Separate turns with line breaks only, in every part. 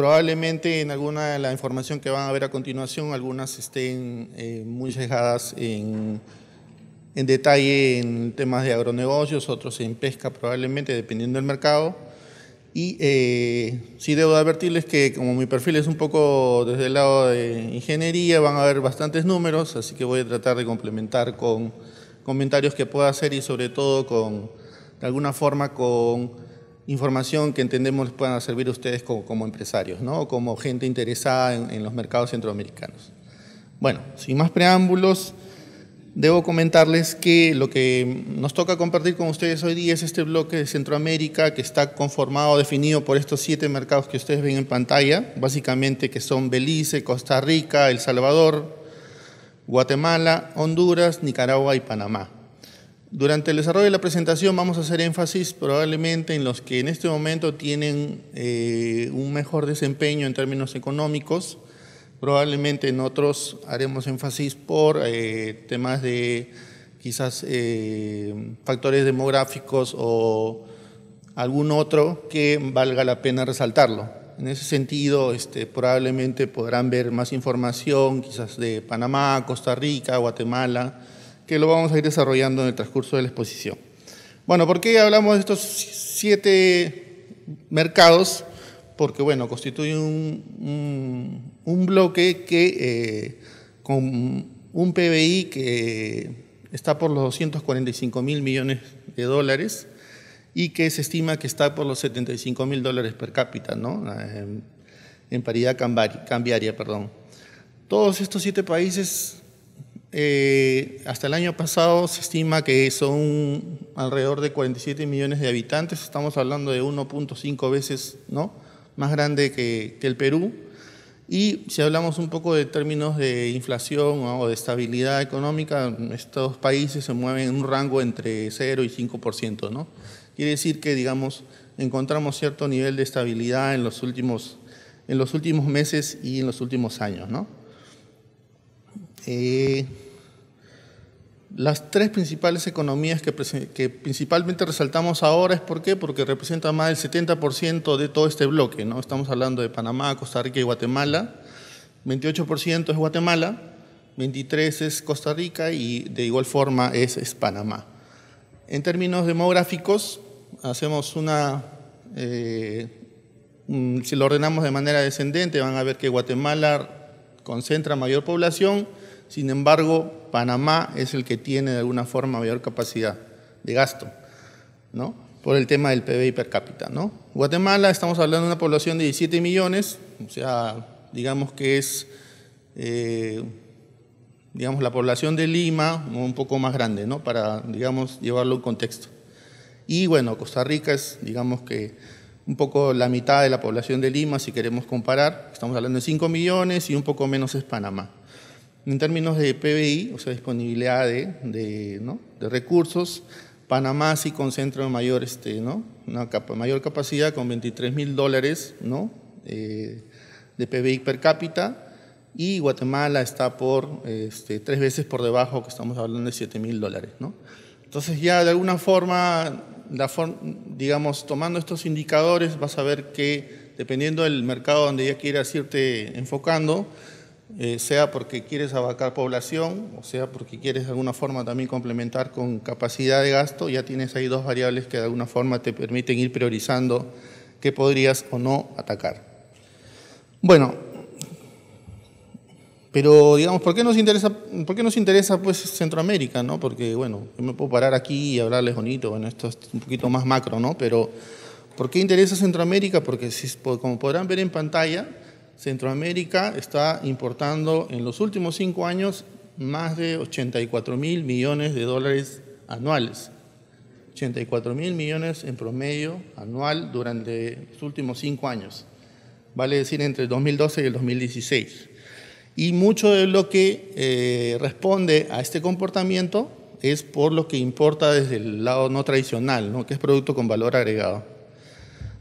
probablemente en alguna de la información que van a ver a continuación, algunas estén eh, muy cejadas en, detalle en temas de agronegocios, otros en pesca probablemente, dependiendo del mercado. Y eh, sí debo advertirles que como mi perfil es un poco desde el lado de ingeniería, van a haber bastantes números, así que voy a tratar de complementar con comentarios que pueda hacer y sobre todo con, de alguna forma, con información que entendemos les pueda servir a ustedes como, empresarios, ¿no? como gente interesada en, en los mercados centroamericanos. Bueno, sin más preámbulos, debo comentarles que lo que nos toca compartir con ustedes hoy día es este bloque de Centroamérica que está conformado, definido por estos siete mercados que ustedes ven en pantalla, básicamente que son Belice, Costa Rica, El Salvador, Guatemala, Honduras, Nicaragua y Panamá. Durante el desarrollo de la presentación vamos a hacer énfasis probablemente en los que en este momento tienen eh, un mejor desempeño en términos económicos. Probablemente en otros haremos énfasis por eh, temas de quizás eh, factores demográficos o algún otro que valga la pena resaltarlo. En ese sentido, este, probablemente podrán ver más información quizás de Panamá, Costa Rica, Guatemala que lo vamos a ir desarrollando en el transcurso de la exposición. Bueno, ¿por qué hablamos de estos siete mercados? Porque, bueno, constituye un, un, bloque que, eh, con un PBI que está por los 245 mil millones de dólares y que se estima que está por los 75 mil dólares per cápita, ¿no? En, en paridad cambiaria, perdón. Todos estos siete países eh, hasta el año pasado se estima que son alrededor de 47 millones de habitantes, estamos hablando de 1.5 veces ¿no? más grande que, el Perú. Y si hablamos un poco de términos de inflación o de estabilidad económica, estos países se mueven en un rango entre 0 y 5%. ¿no? Quiere decir que, digamos, encontramos cierto nivel de estabilidad en los últimos, en los últimos meses y en los últimos años. ¿no? Eh, las tres principales economías que, principalmente resaltamos ahora es por qué, porque representan más del 70% de todo este bloque, ¿no? Estamos hablando de Panamá, Costa Rica y Guatemala. 28% es Guatemala, 23 es Costa Rica y de igual forma es, Panamá. En términos demográficos, hacemos una, eh, si lo ordenamos de manera descendente, van a ver que Guatemala concentra mayor población, sin embargo, Panamá es el que tiene de alguna forma mayor capacidad de gasto, ¿no? Por el tema del PBI per cápita, ¿no? Guatemala, estamos hablando de una población de 17 millones, o sea, digamos que es, eh, digamos, la población de Lima un poco más grande, ¿no? Para, digamos, llevarlo un contexto. Y bueno, Costa Rica es, digamos que, un poco la mitad de la población de Lima, si queremos comparar, estamos hablando de 5 millones y un poco menos es Panamá. En términos de PBI, o sea, disponibilidad de, de, recursos, Panamá sí concentra mayor, este, ¿no? Una mayor capacidad con 23 mil dólares ¿no? Eh, de PBI per cápita y Guatemala está por este, tres veces por debajo, que estamos hablando de 7 mil dólares. ¿no? Entonces ya de alguna forma, la digamos, tomando estos indicadores vas a ver que dependiendo del mercado donde ya quieras irte enfocando, eh, sea porque quieres abarcar población, o sea porque quieres de alguna forma también complementar con capacidad de gasto, ya tienes ahí dos variables que de alguna forma te permiten ir priorizando qué podrías o no atacar. Bueno, pero digamos, ¿por qué nos interesa, por qué nos interesa pues, Centroamérica? ¿no? Porque, bueno, yo me puedo parar aquí y hablarles bonito, bueno, esto es un poquito más macro, ¿no? Pero, ¿por qué interesa Centroamérica? Porque, si, como podrán ver en pantalla, Centroamérica está importando en los últimos cinco años más de 84 mil millones de dólares anuales. 84 mil millones en promedio anual durante los últimos cinco años, vale decir entre el 2012 y el 2016. Y mucho de lo que eh, responde a este comportamiento es por lo que importa desde el lado no tradicional, ¿no? que es producto con valor agregado.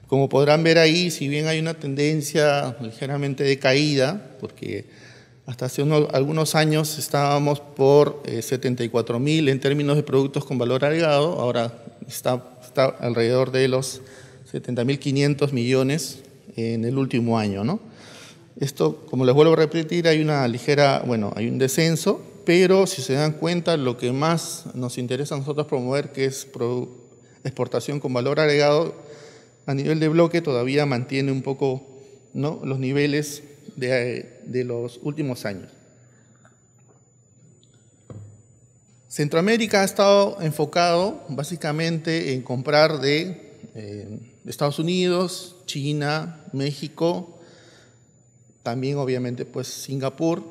Como podrán ver ahí, si bien hay una tendencia ligeramente de caída, porque hasta hace algunos años estábamos por 74.000 eh, 74 en términos de productos con valor agregado, ahora está, alrededor de los 70.500 millones en el último año. Esto, como les vuelvo a repetir, hay una ligera, bueno, hay un descenso, pero si se dan cuenta, lo que más nos interesa a nosotros promover, que es exportación con valor agregado, a nivel de bloque todavía mantiene un poco los niveles de, los últimos años. Centroamérica ha estado enfocado básicamente en comprar de eh, Estados Unidos, China, México, también obviamente pues Singapur,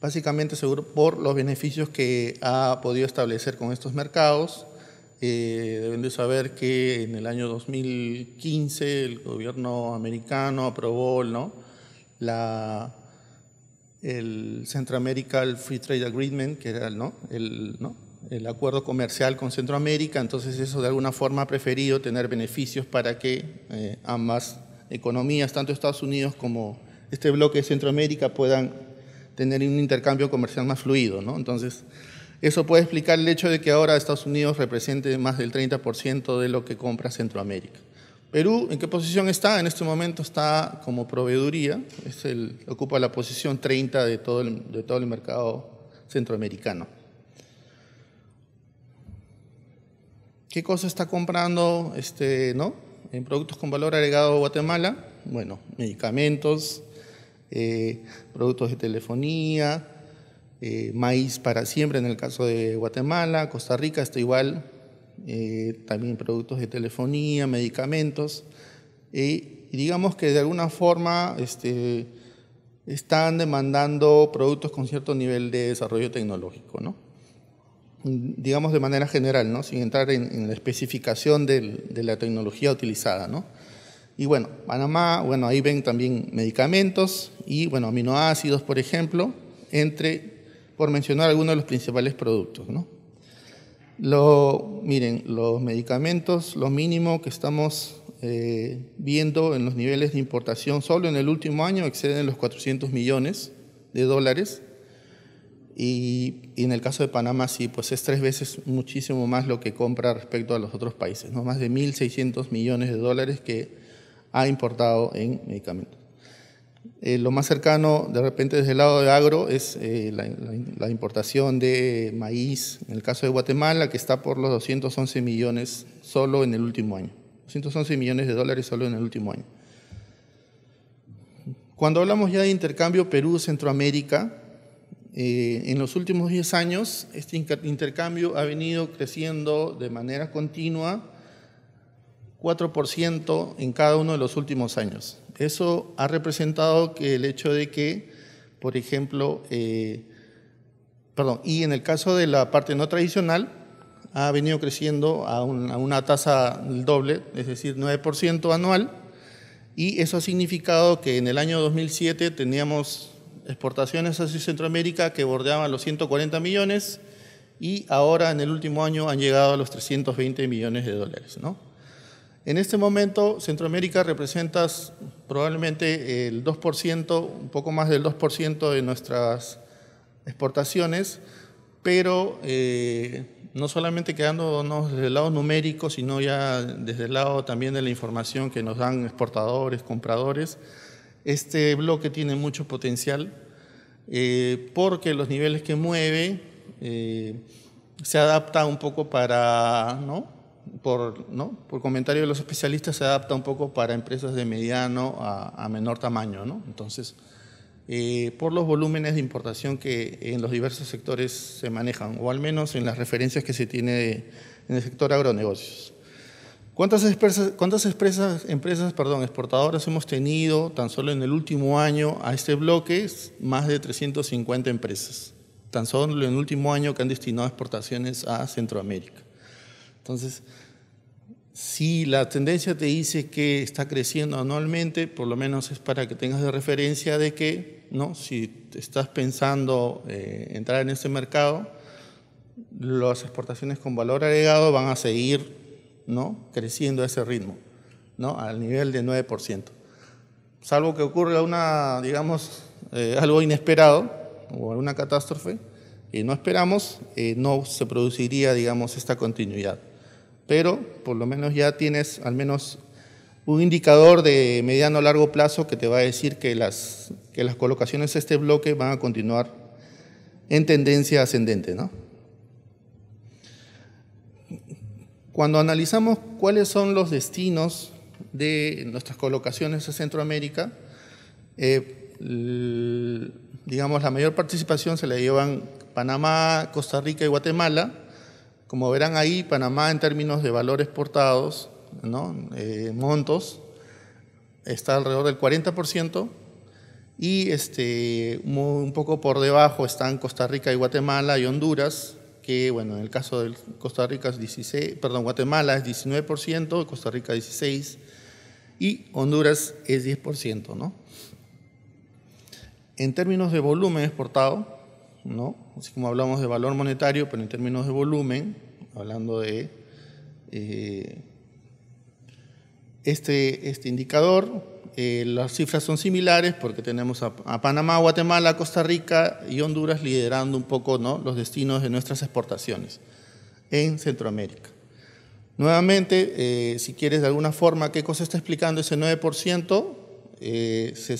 básicamente seguro por los beneficios que ha podido establecer con estos mercados eh, deben de saber que en el año 2015 el gobierno americano aprobó ¿no? la, el Centroamerican Free Trade Agreement, que era ¿no? El, acuerdo comercial con Centroamérica, entonces eso de alguna forma ha preferido tener beneficios para que eh, ambas economías, tanto Estados Unidos como este bloque de Centroamérica, puedan tener un intercambio comercial más fluido. ¿no? Entonces, eso puede explicar el hecho de que ahora Estados Unidos represente más del 30% de lo que compra Centroamérica. Perú, ¿en qué posición está? En este momento está como proveeduría, ocupa la posición 30 de todo el, mercado centroamericano. ¿Qué cosa está comprando este, ¿no? en productos con valor agregado Guatemala? Bueno, medicamentos, eh, productos de telefonía, eh, maíz para siempre, en el caso de Guatemala, Costa Rica está igual, eh, también productos de telefonía, medicamentos, eh, y digamos que de alguna forma este, están demandando productos con cierto nivel de desarrollo tecnológico, ¿no? digamos de manera general, ¿no? sin entrar en, la especificación de la tecnología utilizada. ¿no? Y bueno, Panamá, bueno, ahí ven también medicamentos y bueno, aminoácidos, por ejemplo, entre por mencionar algunos de los principales productos. miren, los medicamentos, lo mínimo que estamos eh, viendo en los niveles de importación solo en el último año exceden los 400 millones de dólares. Y, en el caso de Panamá sí, pues es tres veces muchísimo más lo que compra respecto a los otros países, más de 1.600 millones de dólares que ha importado en medicamentos. Eh, lo más cercano, de repente, desde el lado de agro, es eh, la, importación de maíz, en el caso de Guatemala, que está por los 211 millones solo en el último año. 211 millones de dólares solo en el último año. Cuando hablamos ya de intercambio Perú-Centroamérica, eh, en los últimos 10 años, este intercambio ha venido creciendo de manera continua 4% en cada uno de los últimos años. Eso ha representado que el hecho de que, por ejemplo, eh, perdón, y en el caso de la parte no tradicional, ha venido creciendo a, una tasa doble, es decir, 9% anual, y eso ha significado que en el año 2007 teníamos exportaciones hacia Centroamérica que bordeaban los 140 millones y ahora en el último año han llegado a los 320 millones de dólares. ¿no? En este momento, Centroamérica representa probablemente el 2%, un poco más del 2% de nuestras exportaciones, pero eh, no solamente quedándonos desde el lado numérico, sino ya desde el lado también de la información que nos dan exportadores, compradores. Este bloque tiene mucho potencial eh, porque los niveles que mueve eh, se adapta un poco para, ¿no? por, ¿no? por comentario de los especialistas, se adapta un poco para empresas de mediano a, menor tamaño. Entonces, eh, por los volúmenes de importación que en los diversos sectores se manejan, o al menos en las referencias que se tiene en el sector agronegocios. ¿Cuántas, empresas, cuántas empresas, exportadoras hemos tenido tan solo en el último año a este bloque? Más de 350 empresas, tan solo en el último año que han destinado exportaciones a Centroamérica. Entonces, si la tendencia te dice que está creciendo anualmente, por lo menos es para que tengas de referencia de que, ¿no? si estás pensando eh, entrar en ese mercado, las exportaciones con valor agregado van a seguir ¿no? creciendo a ese ritmo, ¿no? al nivel de 9%. Salvo que ocurra una, digamos, eh, algo inesperado o alguna catástrofe, y no esperamos, eh, no se produciría, digamos, esta continuidad pero por lo menos ya tienes al menos un indicador de mediano a largo plazo que te va a decir que las, colocaciones de este bloque van a continuar en tendencia ascendente. Cuando analizamos cuáles son los destinos de nuestras colocaciones a Centroamérica, eh, digamos, la mayor participación se la llevan Panamá, Costa Rica y Guatemala, como verán ahí, Panamá en términos de valores portados, ¿no? Eh, montos, está alrededor del 40% y este, un poco por debajo están Costa Rica y Guatemala y Honduras, que bueno, en el caso de Costa Rica es 16, perdón, Guatemala es 19%, Costa Rica 16 y Honduras es 10%, ¿no? En términos de volumen exportado, Así como hablamos de valor monetario, pero en términos de volumen, hablando de eh, este, este indicador, eh, las cifras son similares porque tenemos a, Panamá, Guatemala, Costa Rica y Honduras liderando un poco ¿no? los destinos de nuestras exportaciones en Centroamérica. Nuevamente, eh, si quieres de alguna forma qué cosa está explicando ese 9%, eh, se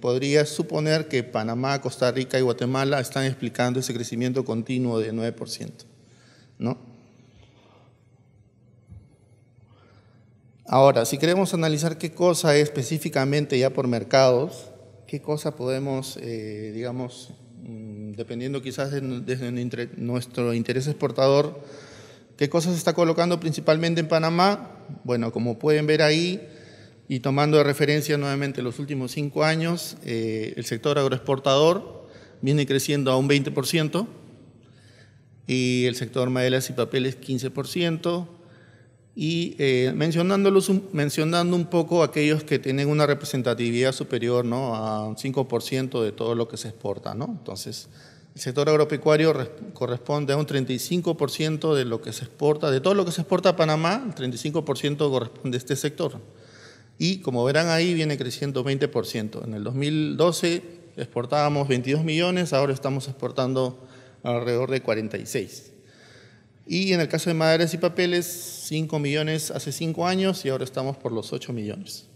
podría suponer que Panamá, Costa Rica y Guatemala están explicando ese crecimiento continuo de 9%. ¿no? Ahora, si queremos analizar qué cosa es específicamente ya por mercados, qué cosa podemos, eh, digamos, mm, dependiendo quizás desde nuestro interés exportador, qué cosa se está colocando principalmente en Panamá, bueno, como pueden ver ahí, y tomando de referencia nuevamente los últimos cinco años, eh, el sector agroexportador viene creciendo a un 20% y el sector maderas y papeles 15%. Y eh, mencionándolos, mencionando un poco aquellos que tienen una representatividad superior ¿no? a un 5% de todo lo que se exporta. ¿no? Entonces, el sector agropecuario corresponde a un 35% de lo que se exporta, de todo lo que se exporta a Panamá, el 35% corresponde a este sector y como verán ahí viene creciendo 20%. En el 2012 exportábamos 22 millones, ahora estamos exportando alrededor de 46. Y en el caso de maderas y papeles, 5 millones hace 5 años y ahora estamos por los 8 millones.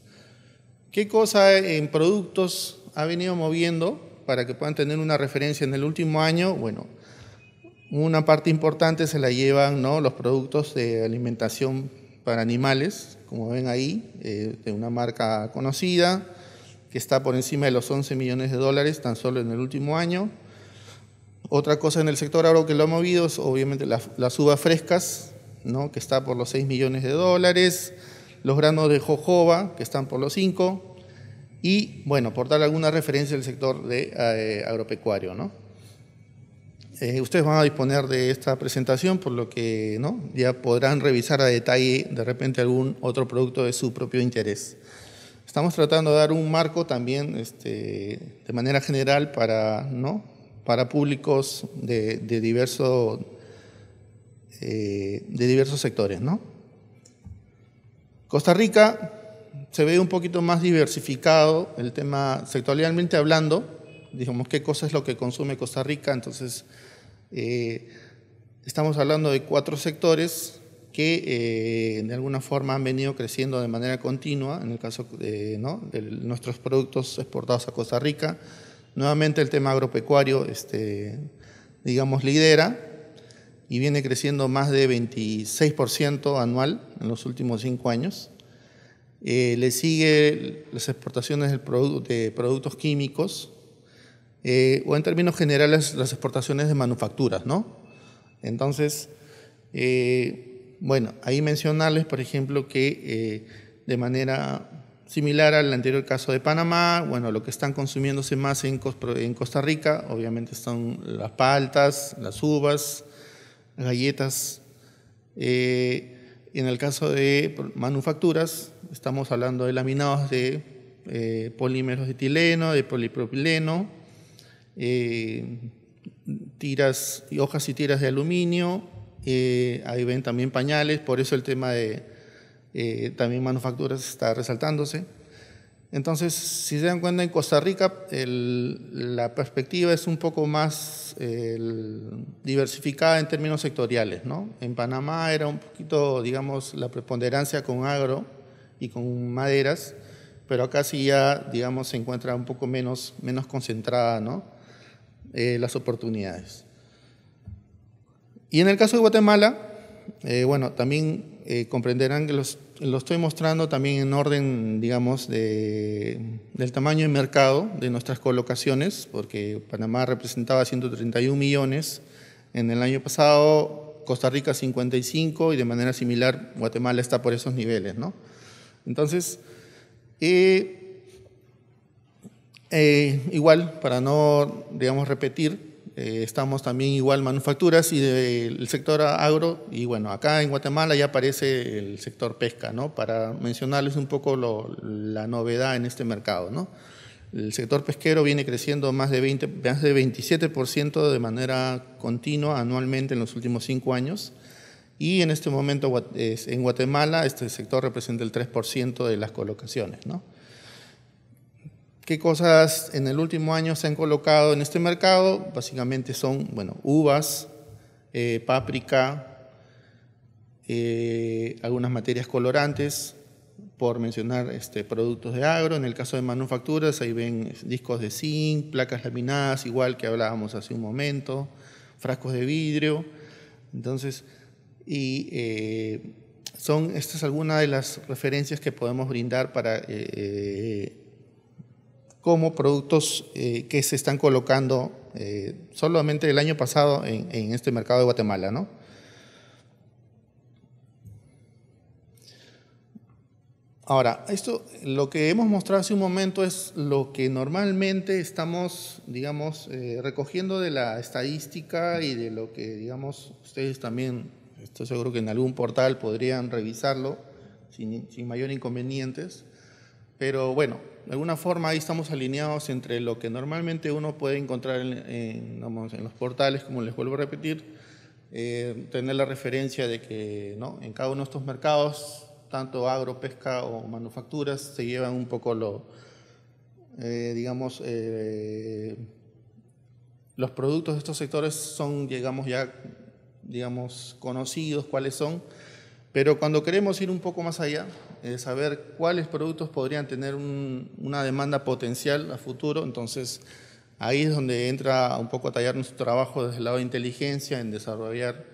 ¿Qué cosa en productos ha venido moviendo para que puedan tener una referencia en el último año? Bueno, una parte importante se la llevan los productos de alimentación para animales, como ven ahí, eh, de una marca conocida, que está por encima de los 11 millones de dólares tan solo en el último año. Otra cosa en el sector agro que lo ha movido es obviamente las, las uvas frescas, ¿no? que está por los 6 millones de dólares, los granos de jojoba, que están por los 5, y bueno, por dar alguna referencia al sector de, eh, agropecuario. ¿no? Eh, ustedes van a disponer de esta presentación, por lo que ¿no? ya podrán revisar a detalle de repente algún otro producto de su propio interés. Estamos tratando de dar un marco también este, de manera general para, públicos eh, de, diversos sectores. Costa Rica se ve un poquito más diversificado el tema sectorialmente hablando, digamos qué cosa es lo que consume Costa Rica, entonces eh, estamos hablando de cuatro sectores que eh, de alguna forma han venido creciendo de manera continua, en el caso de, nuestros productos exportados a Costa Rica. Nuevamente el tema agropecuario, este, digamos, lidera y viene creciendo más de 26% anual en los últimos cinco años. Eh, le sigue las exportaciones de productos químicos, eh, o en términos generales las exportaciones de manufacturas, ¿no? Entonces, eh, bueno, ahí mencionarles, por ejemplo, que eh, de manera similar al anterior caso de Panamá, bueno, lo que están consumiéndose más en, Costa Rica, obviamente son las paltas, las uvas, galletas. en el caso de manufacturas, estamos hablando de laminados de polímeros de etileno, de polipropileno, eh, tiras, hojas y tiras de aluminio, eh, ahí ven también pañales, por eso el tema de eh, también manufacturas está resaltándose. Entonces, si se dan cuenta, en Costa Rica la perspectiva es un poco más diversificada en términos sectoriales. ¿no? En Panamá era un poquito, digamos, la preponderancia con agro y con maderas, pero acá sí ya, digamos, se encuentra un poco menos, menos concentrada, ¿no? Eh, las oportunidades. Y en el caso de Guatemala, eh, bueno, también eh, comprenderán que lo estoy mostrando también en orden, digamos, de, del tamaño de mercado de nuestras colocaciones, porque Panamá representaba 131 millones en el año pasado, Costa Rica 55 y de manera similar Guatemala está por esos niveles, ¿no? Entonces, eh, igual, para no, digamos, repetir, eh, estamos también igual manufacturas y el sector agro, y bueno, acá en Guatemala ya aparece el sector pesca, ¿no? Para mencionarles un poco la novedad en este mercado, ¿no? El sector pesquero viene creciendo más de, 20, más de 27% de manera continua anualmente en los últimos cinco años. Y en este momento en Guatemala este sector representa el 3% de las colocaciones. ¿no? ¿Qué cosas en el último año se han colocado en este mercado? Básicamente son, bueno, uvas, eh, páprica, eh, algunas materias colorantes, por mencionar este, productos de agro. En el caso de manufacturas, ahí ven eh, discos de zinc, placas laminadas, igual que hablábamos hace un momento, frascos de vidrio. Entonces, y son, estas es de las referencias que podemos brindar para como productos eh, que se están colocando eh, solamente el año pasado en, este mercado de Guatemala. Ahora, esto, lo que hemos mostrado hace un momento es lo que normalmente estamos, digamos, eh, recogiendo de la estadística y de lo que, digamos, ustedes también, estoy seguro que en algún portal podrían revisarlo sin, sin mayor inconvenientes. Pero bueno, de alguna forma ahí estamos alineados entre lo que normalmente uno puede encontrar en, los portales, como les vuelvo a repetir, eh, tener la referencia de que ¿no? en cada uno de estos mercados, tanto agro, pesca o manufacturas, se llevan un poco lo, eh, digamos, eh, los productos de estos sectores son, digamos, ya digamos, conocidos cuáles son pero cuando queremos ir un poco más allá, eh, saber cuáles productos podrían tener una demanda potencial a futuro, entonces ahí es donde entra un poco a tallar nuestro trabajo desde el lado de inteligencia, en desarrollar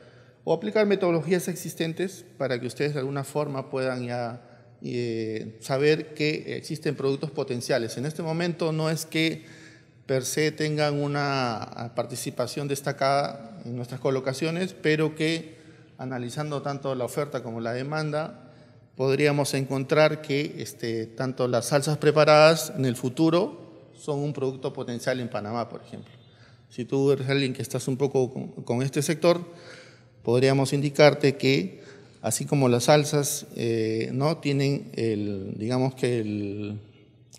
o aplicar metodologías existentes para que ustedes de alguna forma puedan ya eh, saber que existen productos potenciales. En este momento no es que per se tengan una participación destacada en nuestras colocaciones, pero que analizando tanto la oferta como la demanda, podríamos encontrar que este, tanto las salsas preparadas en el futuro son un producto potencial en Panamá, por ejemplo. Si tú eres alguien que estás un poco con, este sector, podríamos indicarte que así como las salsas eh, no tienen el, digamos que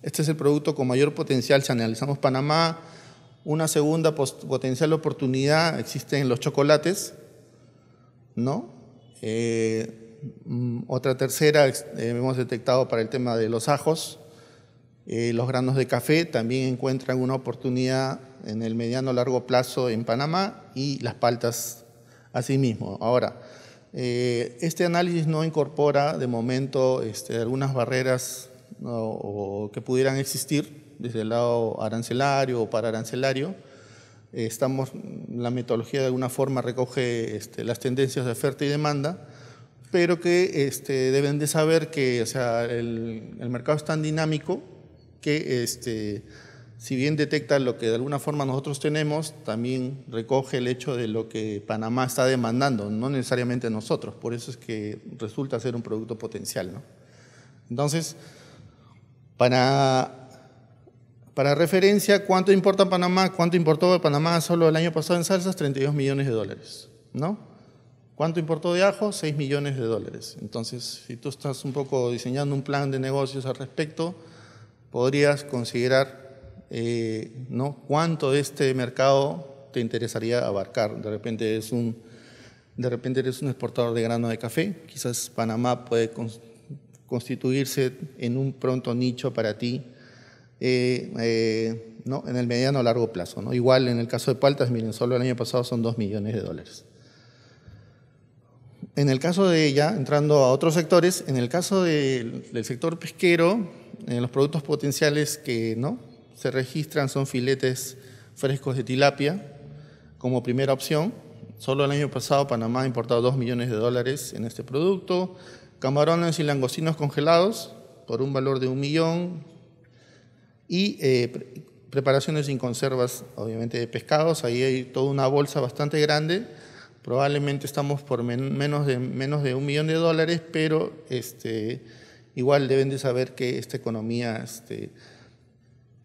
este es el producto con mayor potencial, si analizamos Panamá, una segunda potencial oportunidad existe en los chocolates, ¿no? Eh, mm, otra tercera eh, hemos detectado para el tema de los ajos. Eh, los granos de café también encuentran una oportunidad en el mediano largo plazo en Panamá y las paltas asimismo. Ahora, este análisis no incorpora de momento este, algunas barreras que pudieran existir desde el lado arancelario o para arancelario estamos, la metodología de alguna forma recoge este, las tendencias de oferta y demanda, pero que este, deben de saber que o sea, el, mercado es tan dinámico que este, si bien detecta lo que de alguna forma nosotros tenemos, también recoge el hecho de lo que Panamá está demandando, no necesariamente nosotros, por eso es que resulta ser un producto potencial. ¿no? Entonces, para para referencia, ¿cuánto importa Panamá? ¿Cuánto importó de Panamá solo el año pasado en salsas? 32 millones de dólares, ¿no? ¿Cuánto importó de ajo? 6 millones de dólares. Entonces, si tú estás un poco diseñando un plan de negocios al respecto, podrías considerar eh, ¿no? cuánto de este mercado te interesaría abarcar. De repente, es un, de repente eres un exportador de grano de café, quizás Panamá puede constituirse en un pronto nicho para ti eh, eh, en el mediano a largo plazo. Igual en el caso de paltas, miren, solo el año pasado son 2 millones de dólares. En el caso de ella, entrando a otros sectores, en el caso del sector pesquero, eh, los productos potenciales que ¿no? se registran son filetes frescos de tilapia como primera opción. Solo el año pasado Panamá ha importado 2 millones de dólares en este producto. Camarones y langostinos congelados por un valor de un millón, y eh, preparaciones sin conservas, obviamente de pescados. Ahí hay toda una bolsa bastante grande. Probablemente estamos por menos, de, menos de un millón de dólares, pero este, igual deben de saber que esta economía este,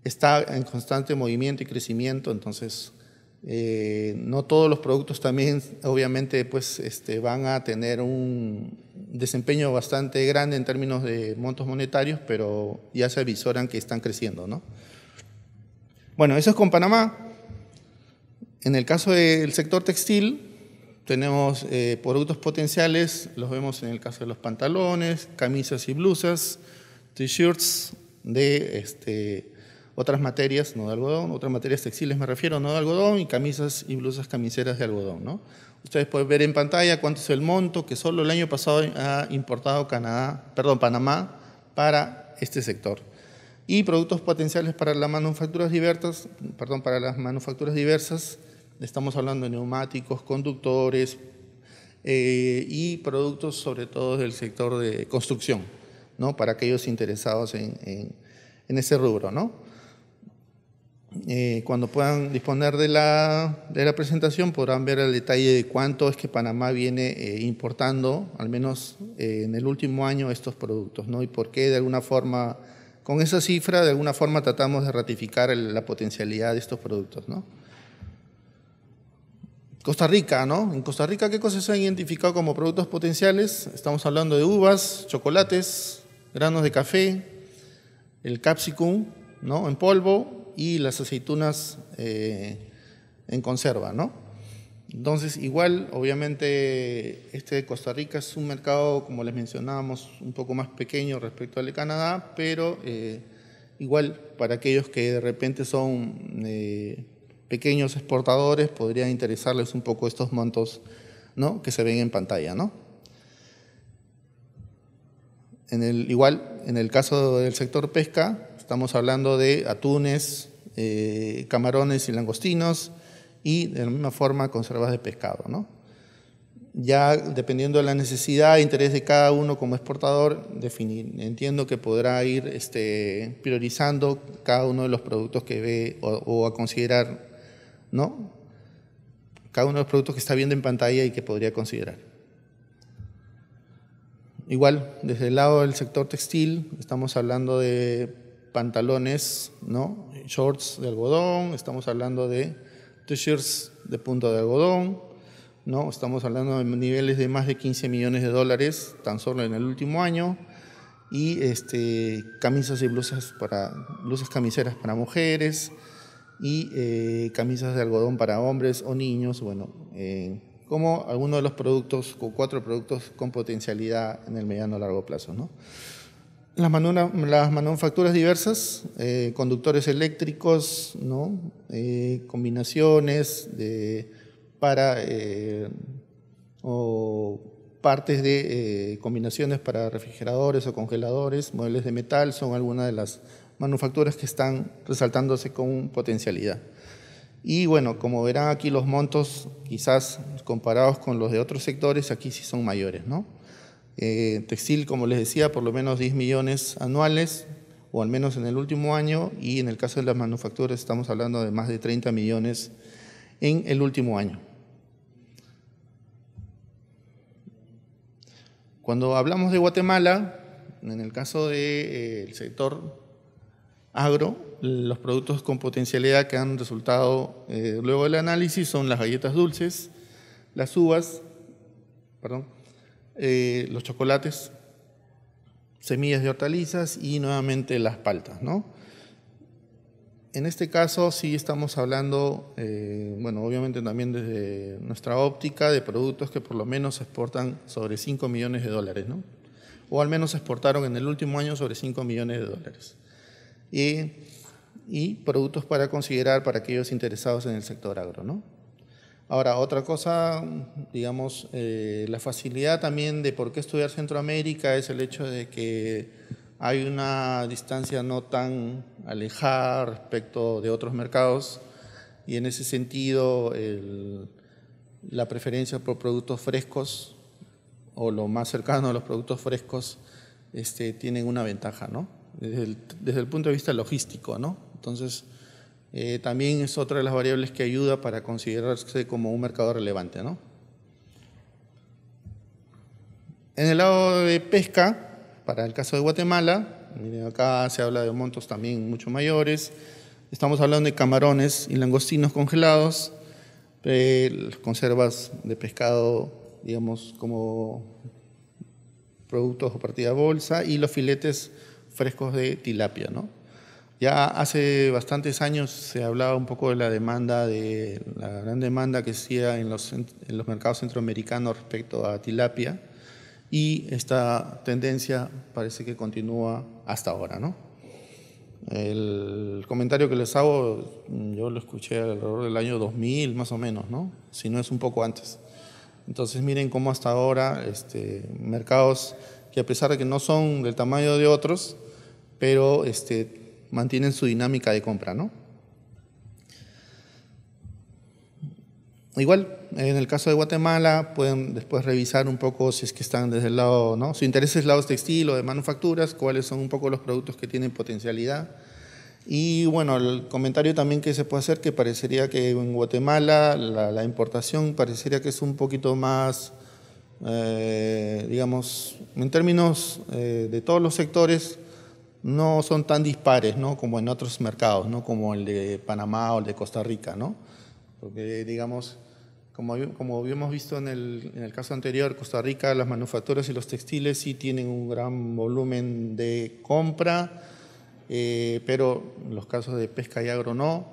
está en constante movimiento y crecimiento, entonces eh, no todos los productos también obviamente pues, este, van a tener un, desempeño bastante grande en términos de montos monetarios, pero ya se avisoran que están creciendo, ¿no? Bueno, eso es con Panamá. En el caso del sector textil, tenemos eh, productos potenciales, los vemos en el caso de los pantalones, camisas y blusas, t-shirts de este, otras materias, no de algodón, otras materias textiles me refiero, no de algodón, y camisas y blusas camiseras de algodón. ¿no? Ustedes pueden ver en pantalla cuánto es el monto que solo el año pasado ha importado Canadá, perdón, Panamá para este sector. Y productos potenciales para las manufacturas diversas, perdón, para las manufacturas diversas, estamos hablando de neumáticos, conductores eh, y productos sobre todo del sector de construcción, ¿no? Para aquellos interesados en, en ese rubro, ¿no? Eh, cuando puedan disponer de la, presentación podrán ver el detalle de cuánto es que Panamá viene eh, importando, al menos eh, en el último año, estos productos, ¿no? Y por qué de alguna forma, con esa cifra, de alguna forma tratamos de ratificar la potencialidad de estos productos, Costa Rica, ¿no? En Costa Rica, ¿qué cosas se han identificado como productos potenciales? Estamos hablando de uvas, chocolates, granos de café, el capsicum, ¿no? En polvo, y las aceitunas eh, en conserva, ¿no? Entonces, igual, obviamente, este de Costa Rica es un mercado, como les mencionábamos, un poco más pequeño respecto al de Canadá, pero eh, igual para aquellos que de repente son eh, pequeños exportadores, podría interesarles un poco estos montos ¿no? que se ven en pantalla, ¿no? En el, igual, en el caso del sector pesca, Estamos hablando de atunes, eh, camarones y langostinos y de la misma forma conservas de pescado. Ya dependiendo de la necesidad e interés de cada uno como exportador, Entiendo que podrá ir este, priorizando cada uno de los productos que ve o, o, a considerar, ¿no? Cada uno de los productos que está viendo en pantalla y que podría considerar. Igual, desde el lado del sector textil, estamos hablando de pantalones, ¿no? Shorts de algodón, estamos hablando de t-shirts de punto de algodón, ¿no? Estamos hablando de niveles de más de 15 millones de dólares tan solo en el último año y este, camisas y blusas para blusas camiseras para mujeres y eh, camisas de algodón para hombres o niños, bueno, eh, como algunos de los productos, o cuatro productos con potencialidad en el mediano a largo plazo, ¿no? Las, manufacturas diversas, eh, conductores eléctricos, ¿no? Eh, combinaciones para eh, o partes de combinaciones para refrigeradores o congeladores, muebles de metal, son algunas de las manufacturas que están resaltándose con potencialidad. Y bueno, como verán aquí los montos, quizás comparados con los de otros sectores, aquí sí son mayores, ¿no? Eh, textil, como les decía, por lo menos 10 millones anuales, o al menos en el último año, y en el caso de las manufacturas estamos hablando de más de 30 millones en el último año. Cuando hablamos de Guatemala, en el caso del de, eh, sector agro, los productos con potencialidad que han resultado eh, luego del análisis son las galletas dulces, las uvas, perdón, eh, los chocolates, semillas de hortalizas y nuevamente las paltas, ¿no? En este caso sí estamos hablando, eh, bueno, obviamente también desde nuestra óptica de productos que por lo menos exportan sobre 5 millones de dólares, ¿no? O al menos exportaron en el último año sobre 5 millones de dólares. Y, y productos para considerar para aquellos interesados en el sector agro, ¿no? Ahora, otra cosa, digamos, eh, la facilidad también de por qué estudiar Centroamérica es el hecho de que hay una distancia no tan alejada respecto de otros mercados y en ese sentido la preferencia por productos frescos o lo más cercano a los productos frescos este, tienen una ventaja, ¿no? Desde el, desde el punto de vista logístico, ¿no? Entonces, eh, también es otra de las variables que ayuda para considerarse como un mercado relevante. ¿no? En el lado de pesca, para el caso de Guatemala, miren acá se habla de montos también mucho mayores, estamos hablando de camarones y langostinos congelados, eh, las conservas de pescado, digamos, como productos o partida bolsa, y los filetes frescos de tilapia, ¿no? Ya hace bastantes años se hablaba un poco de la demanda, de la gran demanda que hacía en los, en los mercados centroamericanos respecto a tilapia y esta tendencia parece que continúa hasta ahora, ¿no? El comentario que les hago, yo lo escuché alrededor del año 2000, más o menos, ¿no? Si no es un poco antes. Entonces miren cómo hasta ahora este, mercados que a pesar de que no son del tamaño de otros, pero este, mantienen su dinámica de compra, ¿no? Igual, en el caso de Guatemala, pueden después revisar un poco si es que están desde el lado, ¿no? Su interés es lados textil o de manufacturas, cuáles son un poco los productos que tienen potencialidad. Y bueno, el comentario también que se puede hacer, que parecería que en Guatemala la, importación parecería que es un poquito más, eh, digamos, en términos eh, de todos los sectores, no son tan dispares ¿no? como en otros mercados, ¿no? como el de Panamá o el de Costa Rica. ¿no? Porque, digamos, como, como habíamos visto en el, caso anterior, Costa Rica, las manufacturas y los textiles sí tienen un gran volumen de compra, eh, pero los casos de pesca y agro no.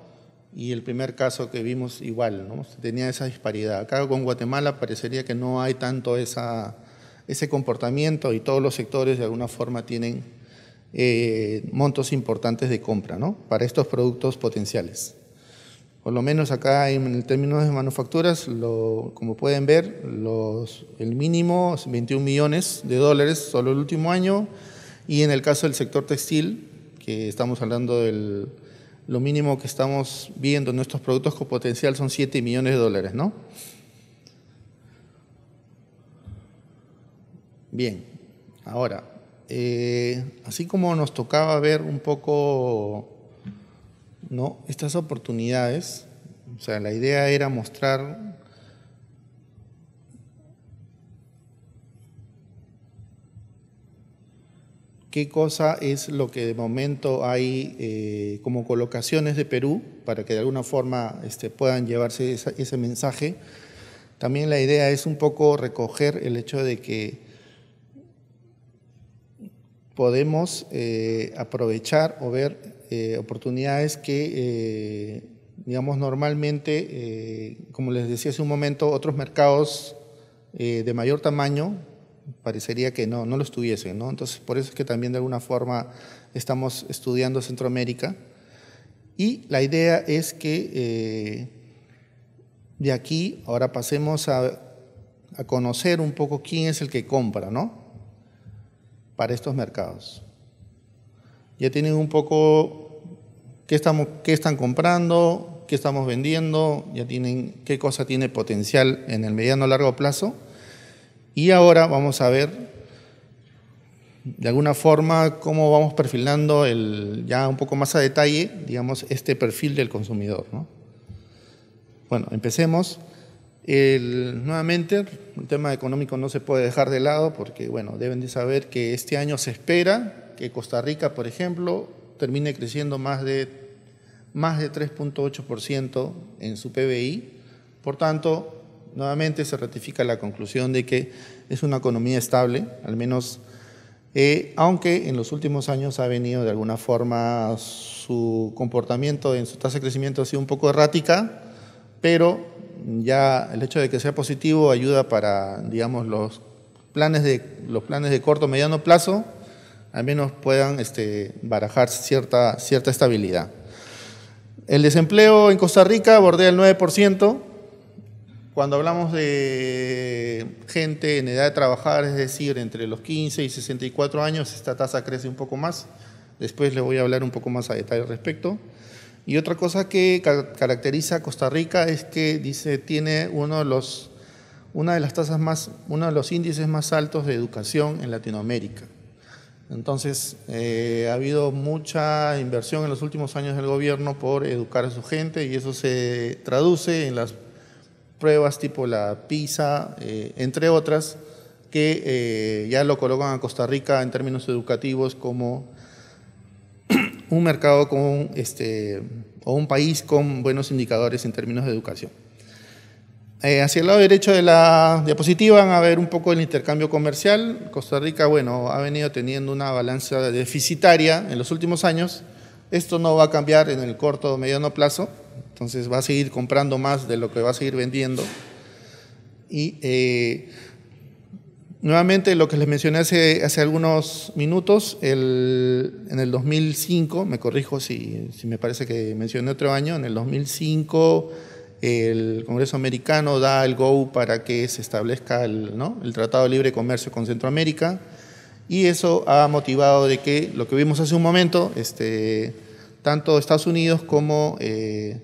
Y el primer caso que vimos igual, ¿no? tenía esa disparidad. Acá con Guatemala parecería que no hay tanto ese comportamiento y todos los sectores de alguna forma tienen eh, montos importantes de compra ¿no? para estos productos potenciales. Por lo menos acá en el término de manufacturas, como pueden ver, el mínimo es 21 millones de dólares solo el último año y en el caso del sector textil, que estamos hablando del lo mínimo que estamos viendo en nuestros productos con potencial son 7 millones de dólares, Bien, ahora, eh, así como nos tocaba ver un poco ¿no? estas oportunidades, o sea, la idea era mostrar qué cosa es lo que de momento hay eh, como colocaciones de Perú para que de alguna forma este, puedan llevarse ese mensaje. También la idea es un poco recoger el hecho de que podemos eh, aprovechar o ver eh, oportunidades que, eh, digamos, normalmente, como les decía hace un momento, otros mercados de mayor tamaño parecería que no, no lo ¿no? Entonces, por eso es que también de alguna forma estamos estudiando Centroamérica y la idea es que de aquí ahora pasemos a conocer un poco quién es el que compra, ¿no? para estos mercados. Ya tienen un poco qué, estamos, qué están comprando, qué estamos vendiendo, ya tienen qué cosa tiene potencial en el mediano o largo plazo. Y ahora vamos a ver de alguna forma cómo vamos perfilando el, ya un poco más a detalle, digamos, este perfil del consumidor. Bueno, empecemos. El, nuevamente, el tema económico no se puede dejar de lado porque, bueno, deben de saber que este año se espera que Costa Rica, por ejemplo, termine creciendo más de, más de 3.8% en su PBI. Por tanto, nuevamente se ratifica la conclusión de que es una economía estable, al menos, eh, aunque en los últimos años ha venido de alguna forma su comportamiento en su tasa de crecimiento ha sido un poco errática, pero ya el hecho de que sea positivo ayuda para, digamos, los planes de, los planes de corto mediano plazo, al menos puedan este, barajar cierta, cierta estabilidad. El desempleo en Costa Rica bordea el 9%. Cuando hablamos de gente en edad de trabajar, es decir, entre los 15 y 64 años, esta tasa crece un poco más. Después les voy a hablar un poco más a detalle al respecto. Y otra cosa que caracteriza a Costa Rica es que dice tiene uno de los una de las tasas más uno de los índices más altos de educación en Latinoamérica. Entonces eh, ha habido mucha inversión en los últimos años del gobierno por educar a su gente y eso se traduce en las pruebas tipo la PISA, eh, entre otras, que eh, ya lo colocan a Costa Rica en términos educativos como un mercado con, este, o un país con buenos indicadores en términos de educación. Eh, hacia el lado derecho de la diapositiva van a ver un poco el intercambio comercial. Costa Rica, bueno, ha venido teniendo una balanza deficitaria en los últimos años. Esto no va a cambiar en el corto o mediano plazo, entonces va a seguir comprando más de lo que va a seguir vendiendo. Y eh, nuevamente lo que les mencioné hace, hace algunos minutos, en el 2005, me corrijo si, si, me parece que mencioné otro año, en el 2005 el Congreso americano da el go para que se establezca el, Tratado de Libre Comercio con Centroamérica y eso ha motivado de que lo que vimos hace un momento, este, tanto Estados Unidos como... Eh,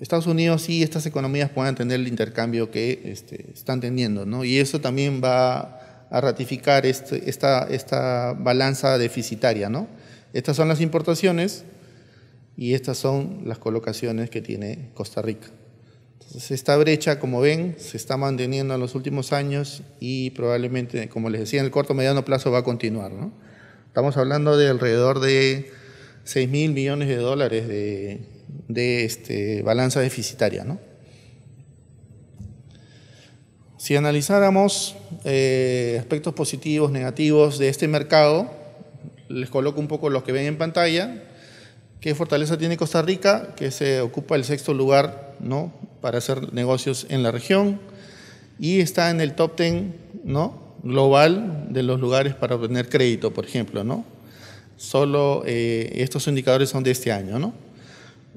Estados Unidos y estas economías puedan tener el intercambio que este, están teniendo, ¿no? Y eso también va a ratificar este, esta, balanza deficitaria, ¿no? Estas son las importaciones y estas son las colocaciones que tiene Costa Rica. Entonces, esta brecha, como ven, se está manteniendo en los últimos años y probablemente, como les decía, en el corto mediano plazo va a continuar, ¿no? Estamos hablando de alrededor de 6 mil millones de dólares de de este, balanza deficitaria. ¿no? Si analizáramos eh, aspectos positivos, negativos de este mercado, les coloco un poco los que ven en pantalla. ¿Qué fortaleza tiene Costa Rica? Que se ocupa el sexto lugar ¿no? para hacer negocios en la región y está en el top 10 ¿no? global de los lugares para obtener crédito, por ejemplo. ¿no? Solo eh, estos indicadores son de este año. ¿no?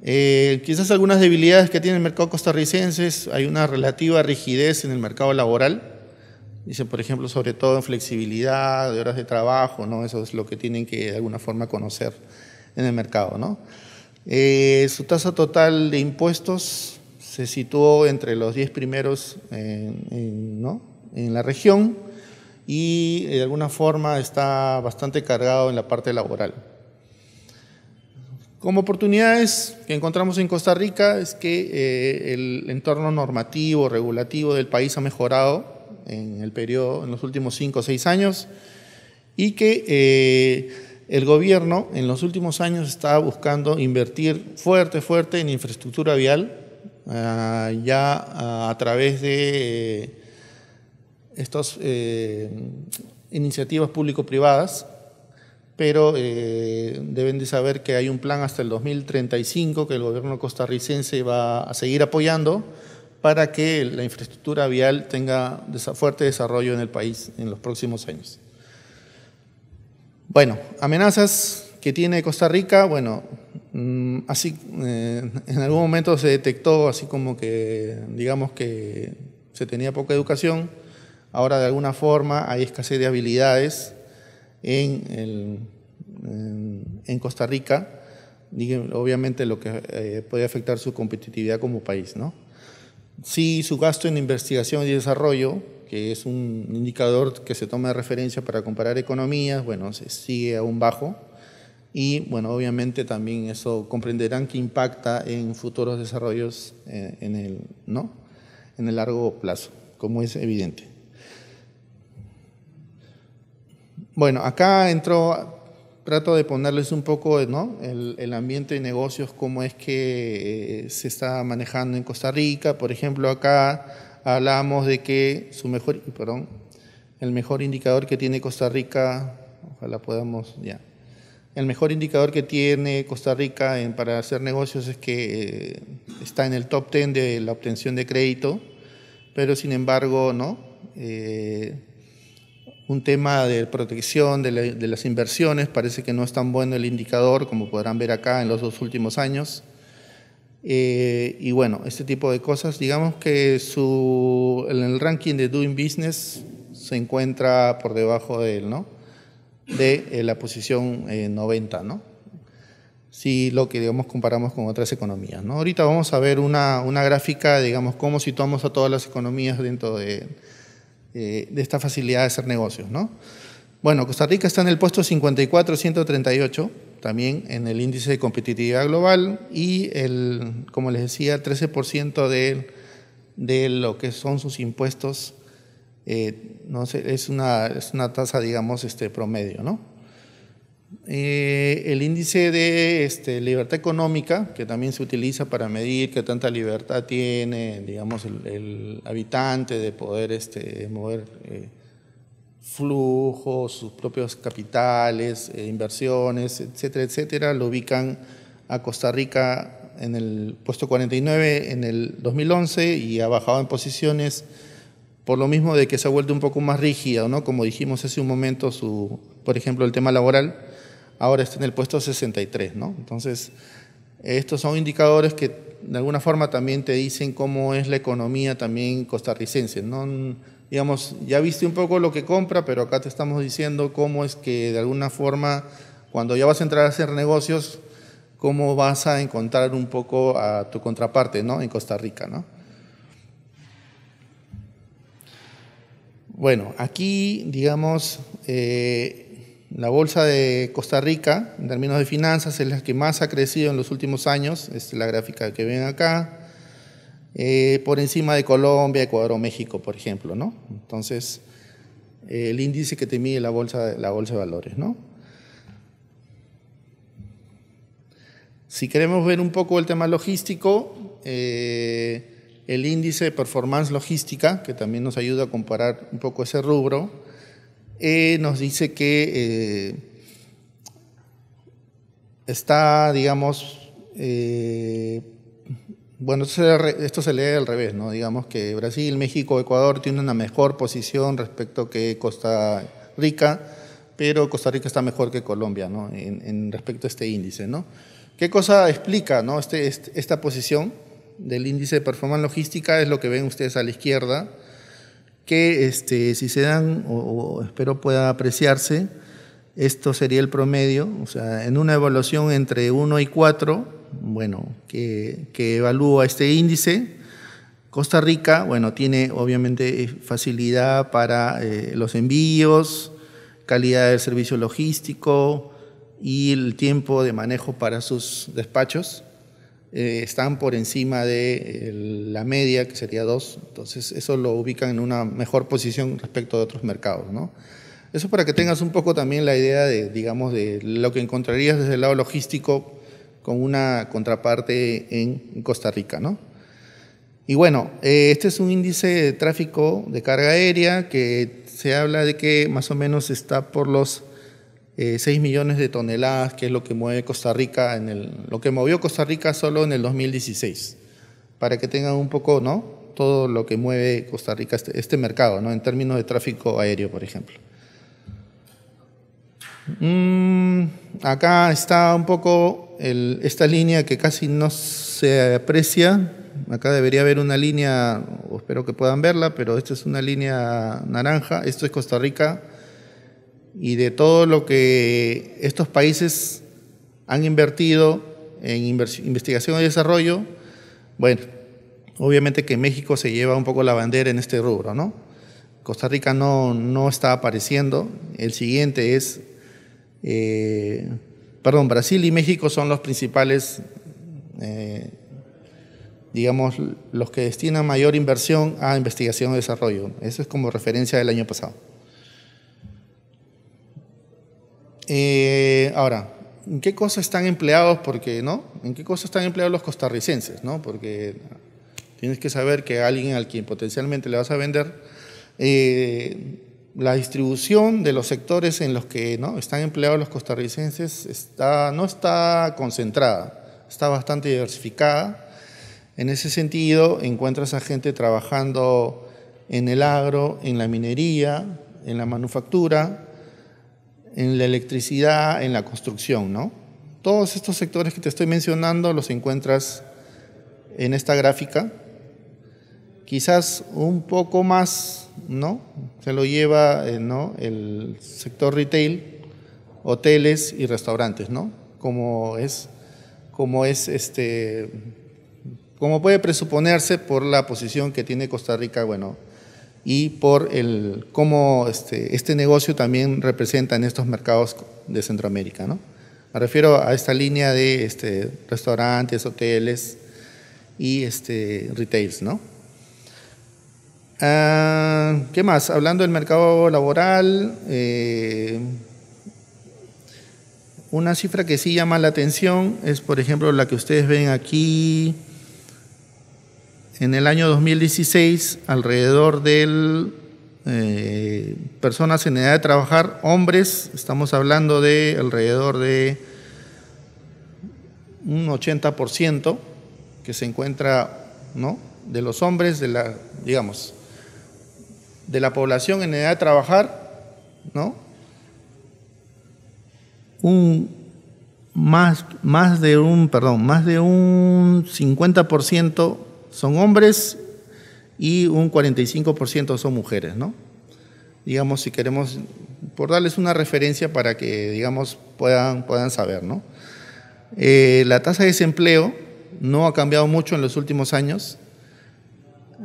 Eh, quizás algunas debilidades que tiene el mercado costarricense es, hay una relativa rigidez en el mercado laboral. Dice, por ejemplo, sobre todo en flexibilidad de horas de trabajo, ¿no? Eso es lo que tienen que de alguna forma conocer en el mercado, ¿no? Eh, su tasa total de impuestos se situó entre los 10 primeros en la región y de alguna forma está bastante cargado en la parte laboral. Como oportunidades que encontramos en Costa Rica es que eh, el entorno normativo, regulativo del país ha mejorado en el periodo, en los últimos cinco o seis años, y que eh, el gobierno en los últimos años está buscando invertir fuerte, fuerte en infraestructura vial, eh, ya a través de estas iniciativas público-privadas pero eh, deben de saber que hay un plan hasta el 2035 que el gobierno costarricense va a seguir apoyando para que la infraestructura vial tenga fuerte desarrollo en el país en los próximos años. Bueno, amenazas que tiene Costa Rica, bueno, mm, así eh, en algún momento se detectó así como que digamos que se tenía poca educación, ahora de alguna forma hay escasez de habilidades, en, en, Costa Rica, obviamente lo que eh, puede afectar su competitividad como país. ¿no? Sí, su gasto en investigación y desarrollo, que es un indicador que se toma de referencia para comparar economías, bueno, sigue aún bajo. Y bueno, obviamente también eso comprenderán que impacta en futuros desarrollos eh, en el, ¿no? en el largo plazo, como es evidente. Bueno, acá entró, trato de ponerles un poco el, ambiente de negocios, cómo es que eh, se está manejando en Costa Rica. Por ejemplo, acá hablamos de que su mejor, perdón, el mejor indicador que tiene Costa Rica, ojalá podamos, ya. El mejor indicador que tiene Costa Rica para hacer negocios es que eh, está en el top 10 de la obtención de crédito, pero sin embargo, ¿no? Eh, un tema de protección de, las inversiones, parece que no es tan bueno el indicador como podrán ver acá en los dos últimos años. Eh, y bueno, este tipo de cosas, digamos que su, en el ranking de Doing Business se encuentra por debajo de él, ¿no? De eh, la posición 90, eh, ¿no? Si lo que, digamos, comparamos con otras economías, ¿no? Ahorita vamos a ver una, una gráfica, digamos, cómo situamos a todas las economías dentro de eh, de esta facilidad de hacer negocios, ¿no? Bueno, Costa Rica está en el puesto 54, 138, también en el índice de competitividad global y, el, como les decía, 13% de, de lo que son sus impuestos eh, no sé, es, una, es una tasa, digamos, este, promedio, ¿no? Eh, el índice de este, libertad económica, que también se utiliza para medir qué tanta libertad tiene, digamos, el, habitante de poder este, mover eh, flujos, sus propios capitales, eh, inversiones, etcétera, etcétera, lo ubican a Costa Rica en el puesto 49 en el 2011 y ha bajado en posiciones por lo mismo de que se ha vuelto un poco más rígida, ¿no? Como dijimos hace un momento, su, por ejemplo, el tema laboral ahora está en el puesto 63, ¿no? Entonces, estos son indicadores que de alguna forma también te dicen cómo es la economía también costarricense, ¿no? Digamos, ya viste un poco lo que compra, pero acá te estamos diciendo cómo es que de alguna forma, cuando ya vas a entrar a hacer negocios, cómo vas a encontrar un poco a tu contraparte, ¿no? En Costa Rica, ¿no? Bueno, aquí, digamos, eh, la bolsa de Costa Rica, en términos de finanzas, es la que más ha crecido en los últimos años, es la gráfica que ven acá, eh, por encima de Colombia, Ecuador o México, por ejemplo, ¿no? Entonces, eh, el índice que te mide la bolsa, la bolsa de valores, ¿no? Si queremos ver un poco el tema logístico, eh, el índice de performance logística, que también nos ayuda a comparar un poco ese rubro, eh, nos dice que eh, está, digamos, eh, bueno, esto se, lee al revés, ¿no? Digamos que Brasil, México, Ecuador tienen una mejor posición respecto que Costa Rica, pero Costa Rica está mejor que Colombia, ¿no? En, respecto a este índice, ¿no? ¿Qué cosa explica, ¿no? Este, este, esta posición del índice de performance logística es lo que ven ustedes a la izquierda, que este, si se dan, o, espero pueda apreciarse, esto sería el promedio, o sea, en una evaluación entre 1 y 4, bueno, que, que evalúa este índice, Costa Rica, bueno, tiene obviamente facilidad para eh, los envíos, calidad del servicio logístico y el tiempo de manejo para sus despachos. Eh, están por encima de eh, la media, que sería 2. Entonces, eso lo ubican en una mejor posición respecto de otros mercados. Eso para que tengas un poco también la idea de, digamos, de lo que encontrarías desde el lado logístico con una contraparte en Costa Rica. ¿no? Y bueno, eh, este es un índice de tráfico de carga aérea que se habla de que más o menos está por los 6 eh, millones de toneladas, que es lo que mueve Costa Rica, en lo que movió Costa Rica solo en el 2016, para que tengan un poco, ¿no? Todo lo que mueve Costa Rica, este, este mercado, ¿no? En términos de tráfico aéreo, por ejemplo. Mm, acá está un poco esta línea que casi no se aprecia. Acá debería haber una línea, espero que puedan verla, pero esta es una línea naranja. Esto es Costa Rica y de todo lo que estos países han invertido en investigación y desarrollo, bueno, obviamente que México se lleva un poco la bandera en este rubro, ¿no? Costa Rica no, no está apareciendo. El siguiente es, eh, perdón, Brasil y México son los principales, eh, digamos, los que destinan mayor inversión a investigación y desarrollo. Eso es como referencia del año pasado. Eh, ahora, ¿en qué cosas están empleados? Porque, ¿no? ¿En qué cosas están empleados los costarricenses? ¿no? Porque tienes que saber que alguien al quien potencialmente le vas a vender, eh, la distribución de los sectores en los que ¿no? están empleados los costarricenses está, no está concentrada, está bastante diversificada. En ese sentido, encuentras a gente trabajando en el agro, en la minería, en la manufactura, en la electricidad, en la construcción, ¿no? Todos estos sectores que te estoy mencionando los encuentras en esta gráfica. Quizás un poco más, ¿no? Se lo lleva, eh, ¿no? El sector retail, hoteles y restaurantes, ¿no? Como es, como es este, como puede presuponerse por la posición que tiene Costa Rica, bueno, y por el, cómo este, este, negocio también representa en estos mercados de Centroamérica. Me refiero a esta línea de este, restaurantes, hoteles y este, retails. Ah, ¿Qué más? Hablando del mercado laboral, eh, una cifra que sí llama la atención es, por ejemplo, la que ustedes ven aquí, en el año 2016, alrededor de eh, personas en edad de trabajar, hombres, estamos hablando de alrededor de un 80% que se encuentra, ¿no? De los hombres, de la, digamos, de la población en edad de trabajar, ¿no? más, más de un, perdón, más de un 50% son hombres y un 45% son mujeres, ¿no? Digamos, si queremos, por darles una referencia para que, digamos, puedan, puedan saber, ¿no? Eh, la tasa de desempleo no ha cambiado mucho en los últimos años,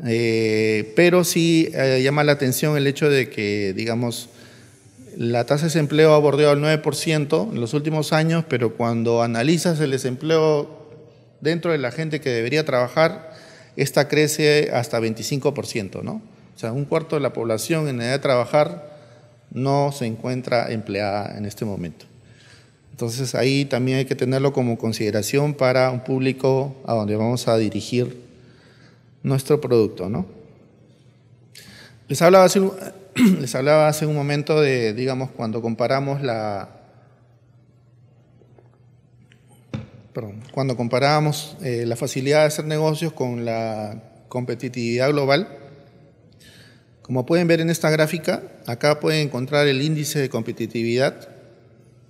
eh, pero sí eh, llama la atención el hecho de que, digamos, la tasa de desempleo ha bordeado el 9% en los últimos años, pero cuando analizas el desempleo dentro de la gente que debería trabajar, esta crece hasta 25%, ¿no? O sea, un cuarto de la población en edad de trabajar no se encuentra empleada en este momento. Entonces ahí también hay que tenerlo como consideración para un público a donde vamos a dirigir nuestro producto, ¿no? Les hablaba les hablaba hace un momento de, digamos, cuando comparamos la, cuando comparamos eh, la facilidad de hacer negocios con la competitividad global, como pueden ver en esta gráfica, acá pueden encontrar el índice de competitividad,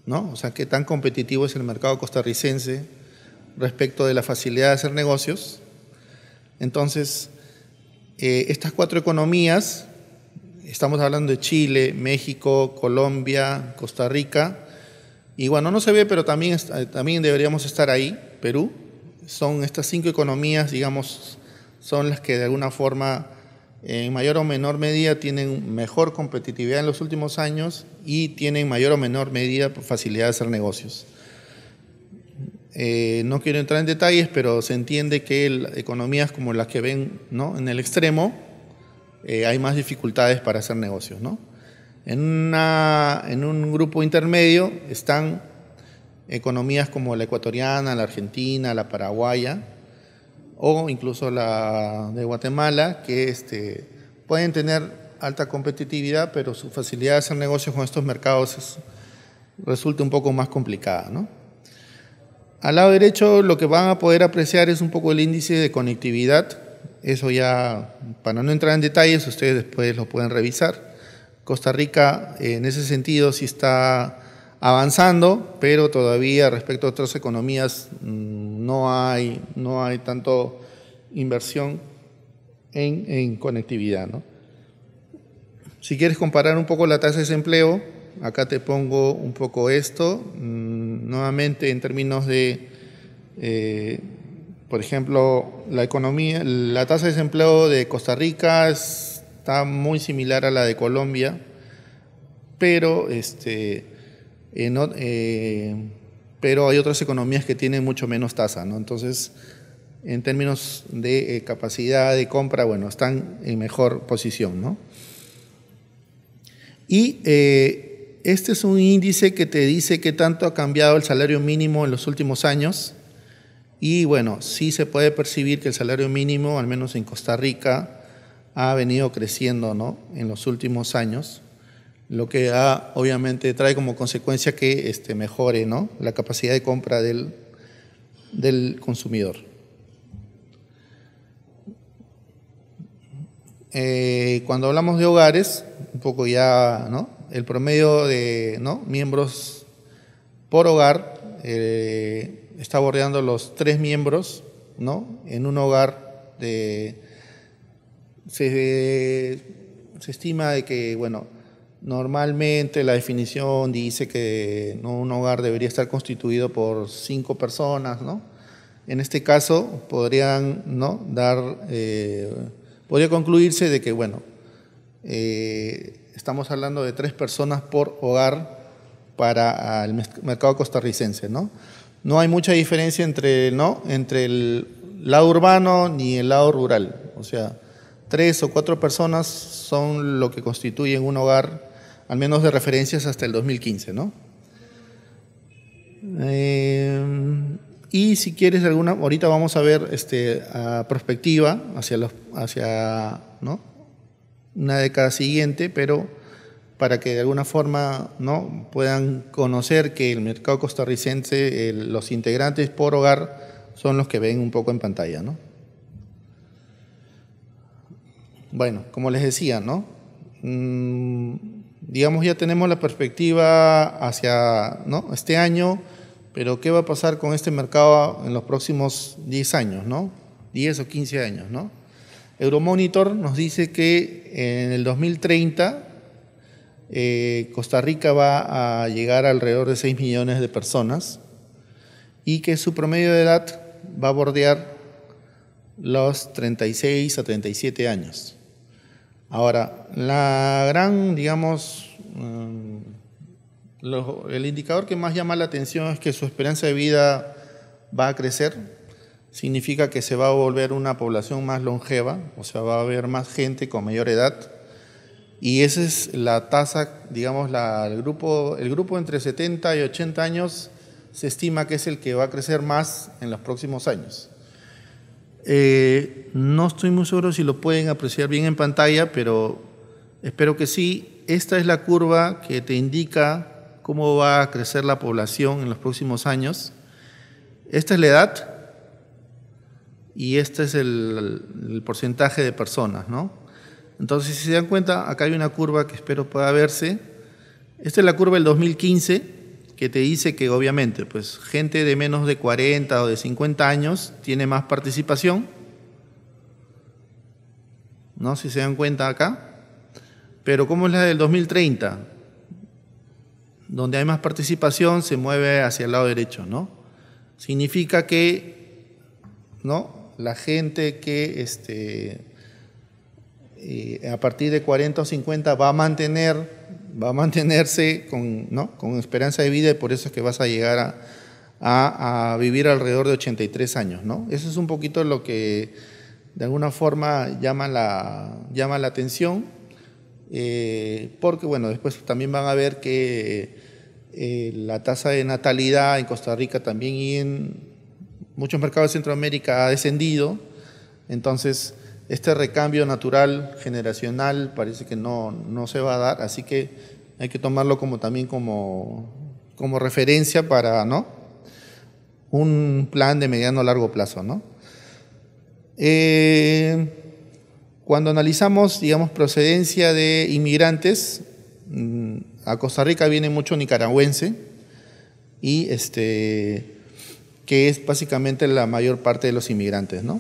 ¿no? o sea, qué tan competitivo es el mercado costarricense respecto de la facilidad de hacer negocios. Entonces, eh, estas cuatro economías, estamos hablando de Chile, México, Colombia, Costa Rica, y bueno, no se ve, pero también, eh, también deberíamos estar ahí, Perú. Son estas cinco economías, digamos, son las que de alguna forma, en mayor o menor medida, tienen mejor competitividad en los últimos años y tienen mayor o menor medida facilidad de hacer negocios. Eh, no quiero entrar en detalles, pero se entiende que economías como las que ven ¿no? en el extremo, eh, hay más dificultades para hacer negocios, ¿no? En, un grupo intermedio están economías como la ecuatoriana, la argentina, la paraguaya o incluso la de Guatemala, que este, pueden tener alta competitividad, pero su facilidad de hacer negocios con estos mercados resulta un poco más complicada. Al lado derecho lo que van a poder apreciar es un poco el índice de conectividad. Eso ya, para no entrar en detalles, ustedes después lo pueden revisar. Costa Rica eh, en ese sentido sí está avanzando, pero todavía respecto a otras economías mm, no hay, no hay tanto inversión en, conectividad. Si quieres comparar un poco la tasa de desempleo, acá te pongo un poco esto, mm, nuevamente en términos de, eh, por ejemplo, la economía, la tasa de desempleo de Costa Rica es está muy similar a la de Colombia, pero, este, eh, pero hay otras economías que tienen mucho menos tasa, ¿no? Entonces, en términos de eh, capacidad de compra, bueno, están en mejor posición, Y eh, este es un índice que te dice qué tanto ha cambiado el salario mínimo en los últimos años. Y bueno, sí se puede percibir que el salario mínimo, al menos en Costa Rica, ha venido creciendo ¿no? en los últimos años, lo que obviamente trae como consecuencia que este, mejore ¿no? la capacidad de compra del, del consumidor. Eh, cuando hablamos de hogares, un poco ya, ¿no? El promedio de ¿no? miembros por hogar eh, está bordeando los tres miembros, ¿no? En un hogar de se, estima de que, bueno, Normalmente la definición dice que un hogar debería estar constituido por cinco personas, ¿no? En este caso podrían, ¿no? Dar, eh, podría concluirse de que, bueno, eh, estamos hablando de tres personas por hogar para el mercado costarricense, ¿no? No hay mucha diferencia entre, ¿no? Entre el lado urbano ni el lado rural, o sea, tres o cuatro personas son lo que constituyen un hogar, al menos de referencias hasta el 2015, ¿no? Eh, y si quieres alguna, ahorita vamos a ver este, a perspectiva hacia, los, hacia ¿no? una década siguiente, pero para que de alguna forma ¿no? puedan conocer que el mercado costarricense, los integrantes por hogar, son los que ven un poco en pantalla. ¿no? Bueno, como les decía, ¿no? Mm, digamos, ya tenemos la perspectiva hacia este año, pero ¿qué va a pasar con este mercado en los próximos 10 años, ¿no? 10 o 15 años, ¿no? Euromonitor nos dice que en el 2030 eh, Costa Rica va a llegar alrededor de 6 millones de personas y que su promedio de edad va a bordear los 36 a 37 años. Ahora, la gran, digamos, em, el indicador que más llama la atención es que su esperanza de vida va a crecer, significa que se va a volver una población más longeva, o sea, va a haber más gente con mayor edad. Y esa es la tasa, digamos, el, grupo, el grupo entre 70 y 80 años se estima que es el que va a crecer más en los próximos años. Eh, no estoy muy seguro si lo pueden apreciar bien en pantalla, pero espero que sí. Esta es la curva que te indica cómo va a crecer la población en los próximos años. Esta es la edad y este es el, porcentaje de personas, Entonces, si se dan cuenta, acá hay una curva que espero pueda verse. Esta es la curva del 2015 que te dice que obviamente, pues gente de menos de 40 o de 50 años tiene más participación, ¿no? Si se dan cuenta acá. Pero ¿cómo es la del 2030? Donde hay más participación se mueve hacia el lado derecho, ¿no? Significa que, ¿no? La gente que este, eh, a partir de 40 o 50 va a mantener va a mantenerse con, ¿no? con esperanza de vida y por eso es que vas a llegar a, vivir alrededor de 83 años, ¿no? Eso es un poquito lo que de alguna forma llama la, llama la atención, eh, porque bueno, después también van a ver que eh, la tasa de natalidad en Costa Rica también y en muchos mercados de Centroamérica ha descendido, entonces este recambio natural, generacional, parece que no, no se va a dar, así que hay que tomarlo como también como, como referencia para ¿no? un plan de mediano a largo plazo. ¿no? Eh, cuando analizamos, digamos, procedencia de inmigrantes, mm, a Costa Rica viene mucho nicaragüense y este que es básicamente la mayor parte de los inmigrantes, ¿no?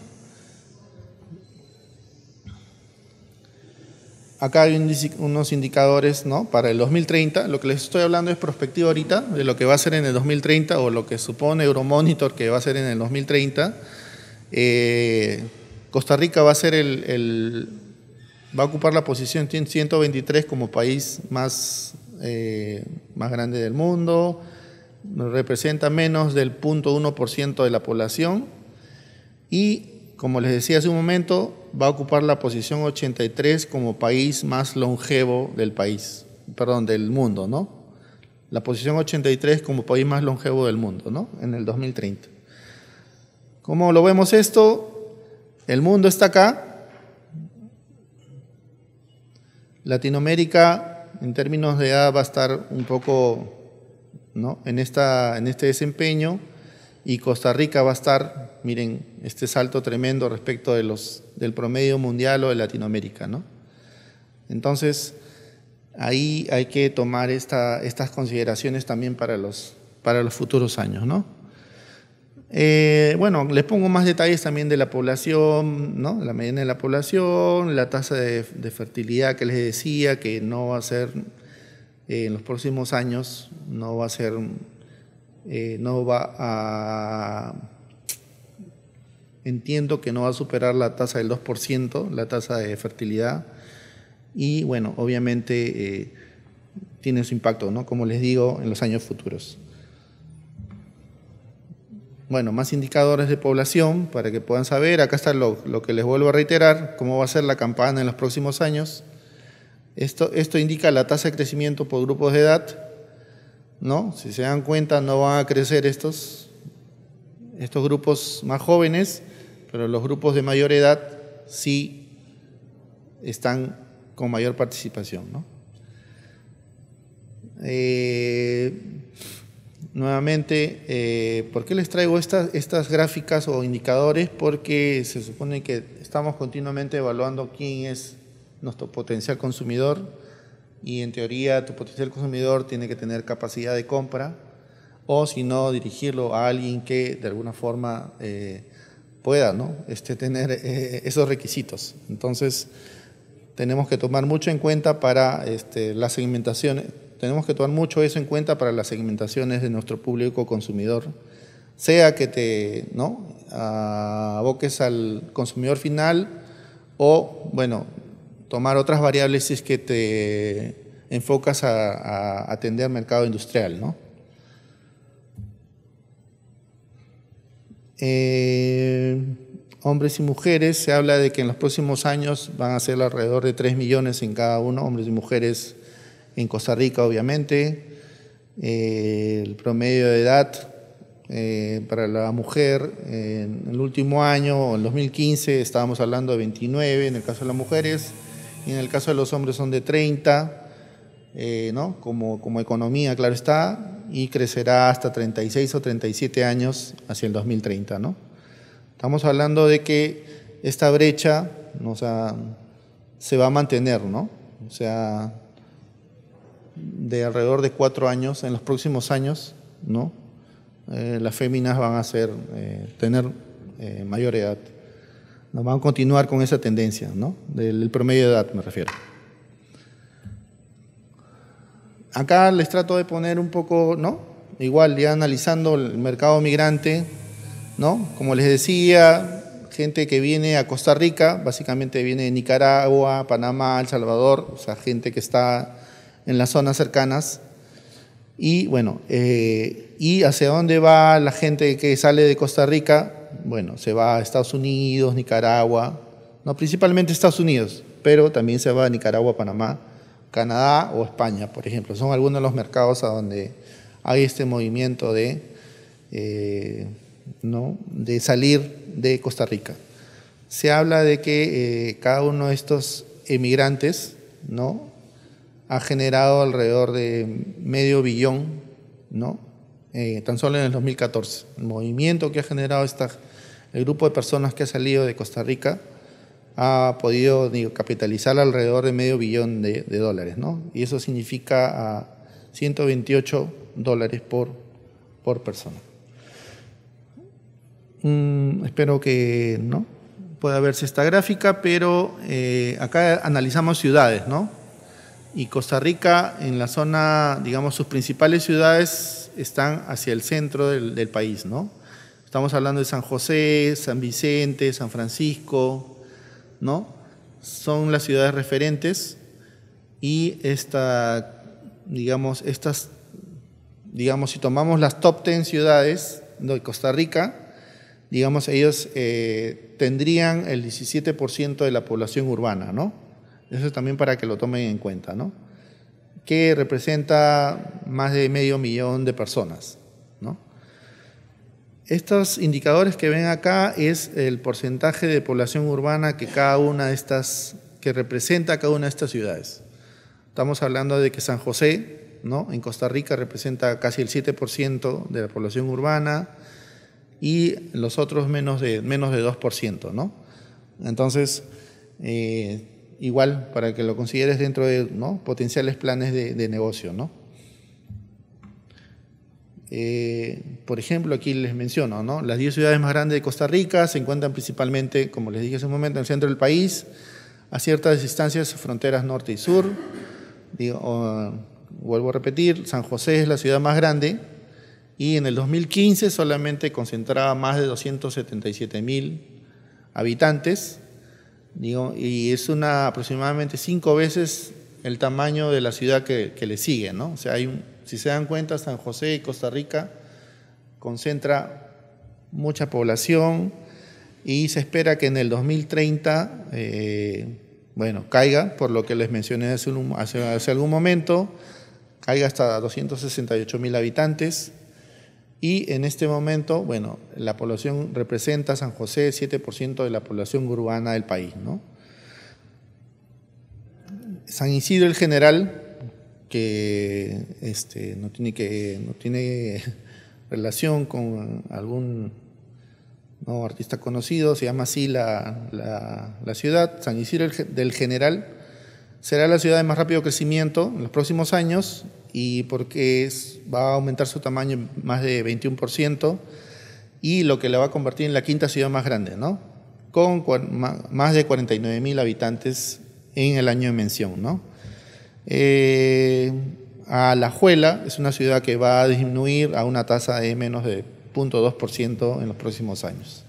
Acá hay unos indicadores ¿no? para el 2030. Lo que les estoy hablando es prospectiva ahorita de lo que va a ser en el 2030 o lo que supone Euromonitor que va a ser en el 2030. Eh, Costa Rica va a ser el, va a ocupar la posición 123 como país más, eh, más grande del mundo. Representa menos del 0.1% de la población y como les decía hace un momento, va a ocupar la posición 83 como país más longevo del país, perdón, del mundo, ¿no? La posición 83 como país más longevo del mundo, ¿no? En el 2030. ¿Cómo lo vemos esto? El mundo está acá. Latinoamérica, en términos de edad, va a estar un poco ¿no? en, esta, en este desempeño y Costa Rica va a estar miren este salto tremendo respecto de los, del promedio mundial o de Latinoamérica. ¿no? Entonces, ahí hay que tomar estas consideraciones también para los, para los futuros años. ¿no? Eh, bueno, les pongo más detalles también de la población, ¿no? la medida de la población, la tasa de, fertilidad que les decía, que no va a ser, eh, en los próximos años, no va a ser, eh, no va a Entiendo que no va a superar la tasa del 2%, la tasa de fertilidad. Y bueno, obviamente eh, tiene su impacto, ¿no? Como les digo, en los años futuros. Bueno, más indicadores de población para que puedan saber. Acá está lo, que les vuelvo a reiterar, cómo va a ser la campana en los próximos años. Esto, esto indica la tasa de crecimiento por grupos de edad. ¿no? Si se dan cuenta, no van a crecer estos, estos grupos más jóvenes pero los grupos de mayor edad sí están con mayor participación. Eh, nuevamente, eh, ¿por qué les traigo estas, gráficas o indicadores? Porque se supone que estamos continuamente evaluando quién es nuestro potencial consumidor y en teoría tu potencial consumidor tiene que tener capacidad de compra o si no dirigirlo a alguien que de alguna forma eh, pueda ¿no? este, tener eh, esos requisitos. Entonces, tenemos que tomar mucho en cuenta para este, las segmentaciones, tenemos que tomar mucho eso en cuenta para las segmentaciones de nuestro público consumidor, sea que te ¿no? aboques al consumidor final o, bueno, tomar otras variables si es que te enfocas a, a atender mercado industrial, ¿no? Eh, hombres y mujeres, se habla de que en los próximos años van a ser alrededor de 3 millones en cada uno, hombres y mujeres en Costa Rica, obviamente. Eh, el promedio de edad eh, para la mujer en el último año, en 2015, estábamos hablando de 29 en el caso de las mujeres, y en el caso de los hombres son de 30. Eh, como, economía, claro está, y crecerá hasta 36 o 37 años hacia el 2030. ¿no? Estamos hablando de que esta brecha se va a mantener, ¿no? o sea, de alrededor de cuatro años, en los próximos años, ¿no? Eh, las féminas van a ser, eh, tener mayor edad. Nos van a continuar con esa tendencia, ¿no? Del, del promedio de edad, me refiero acá les trato de poner un poco, ¿no? Igual, ya analizando el mercado migrante, ¿no? Como les decía, gente que viene a Costa Rica, básicamente viene de Nicaragua, Panamá, El Salvador, o sea, gente que está en las zonas cercanas. Y bueno, eh, ¿y hacia dónde va la gente que sale de Costa Rica? Bueno, se va a Estados Unidos, Nicaragua, no, principalmente Estados Unidos, pero también se va a Nicaragua, Panamá Canadá o España, por ejemplo. Son algunos de los mercados a donde hay este movimiento de, eh, ¿no? de salir de Costa Rica. Se habla de que eh, cada uno de estos emigrantes ¿no? ha generado alrededor de medio billón, ¿no? Eh, tan solo en el 2014. El movimiento que ha generado esta, el grupo de personas que ha salido de Costa Rica ha podido capitalizar alrededor de medio billón de, dólares, ¿no? Y eso significa a ah, 128 dólares por, por persona. Mm, espero que no pueda verse esta gráfica, pero eh, acá analizamos ciudades, ¿no? Y Costa Rica, en la zona, digamos, sus principales ciudades están hacia el centro del, del país, ¿no? Estamos hablando de San José, San Vicente, San Francisco, ¿no? Son las ciudades referentes y esta, digamos, estas, digamos, si tomamos las top 10 ciudades de Costa Rica, digamos, ellos eh, tendrían el 17% de la población urbana, ¿no? Eso también para que lo tomen en cuenta, ¿no? Que representa más de medio millón de personas. Estos indicadores que ven acá es el porcentaje de población urbana que cada una de estas, que representa cada una de estas ciudades. Estamos hablando de que San José, ¿no? en Costa Rica, representa casi el 7% de la población urbana y los otros menos de, menos de 2%. ¿no? Entonces, eh, igual para que lo consideres dentro de potenciales planes de, de negocio. ¿no? Eh, por ejemplo, aquí les menciono, ¿no? las 10 ciudades más grandes de Costa Rica se encuentran principalmente, como les dije hace un momento, en el centro del país, a ciertas distancias fronteras norte y sur. Digo, vuelvo a repetir, San José es la ciudad más grande y en el 2015 solamente concentraba más de 277 mil habitantes digo, y es una aproximadamente cinco veces el tamaño de la ciudad que, que le sigue, ¿no? O sea, hay un, si se dan cuenta, San José y Costa Rica concentra mucha población y se espera que en el 2030, eh, bueno, caiga, por lo que les mencioné hace, algún momento, caiga hasta 268 mil habitantes. Y en este momento, bueno, la población representa San José, 7% de la población urbana del país, ¿no? San Isidro el General que este, no tiene que no tiene relación con algún artista conocido, se llama así la, ciudad, San Isidro del General, será la ciudad de más rápido crecimiento en los próximos años y porque es, va a aumentar su tamaño más de 21% y lo que la va a convertir en la quinta ciudad más grande, ¿no? con más de 49 mil habitantes en el año de mención. ¿no? Eh, a La Juela es una ciudad que va a disminuir a una tasa de menos de 0.2% en los próximos años.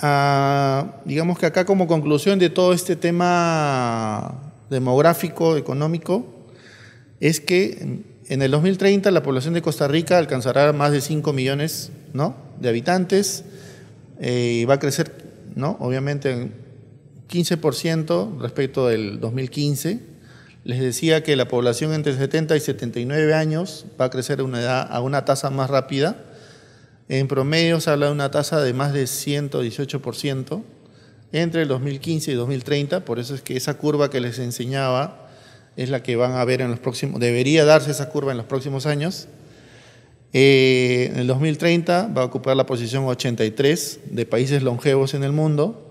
Ah, digamos que acá como conclusión de todo este tema demográfico, económico, es que en el 2030 la población de Costa Rica alcanzará más de 5 millones de habitantes eh, y va a crecer, ¿no? obviamente, en 15% respecto del 2015. Les decía que la población entre 70 y 79 años va a crecer a una, tasa más rápida. En promedio se habla de una tasa de más de 118% entre el 2015 y 2030, por eso es que esa curva que les enseñaba es la que van a ver en los próximos, debería darse esa curva en los próximos años. Eh, en el 2030 va a ocupar la posición 83 de países longevos en el mundo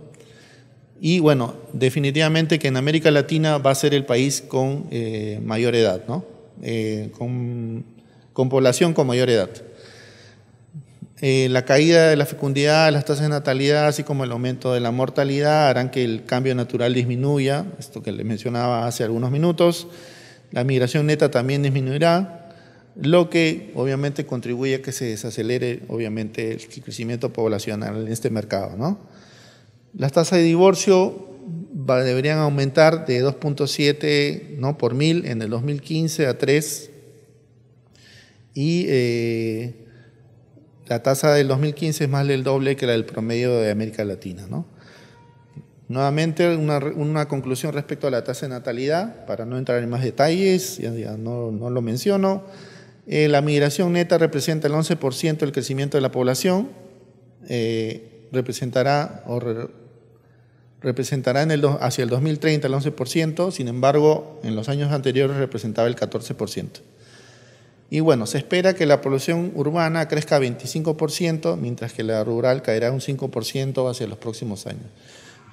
y bueno, definitivamente que en América Latina va a ser el país con eh, mayor edad, ¿no? Eh, con, población con mayor edad. Eh, la caída de la fecundidad, las tasas de natalidad, así como el aumento de la mortalidad, harán que el cambio natural disminuya, esto que les mencionaba hace algunos minutos. La migración neta también disminuirá, lo que obviamente contribuye a que se desacelere obviamente el crecimiento poblacional en este mercado, ¿no? Las tasas de divorcio deberían aumentar de 2.7 ¿no? por mil en el 2015 a 3. Y eh, la tasa del 2015 es más del doble que la del promedio de América Latina. ¿no? Nuevamente, una, conclusión respecto a la tasa de natalidad, para no entrar en más detalles, ya, no, lo menciono. Eh, la migración neta representa el 11% del crecimiento de la población. Eh, representará representará en el, hacia el 2030 el 11%, sin embargo, en los años anteriores representaba el 14%. Y bueno, se espera que la población urbana crezca 25%, mientras que la rural caerá un 5% hacia los próximos años.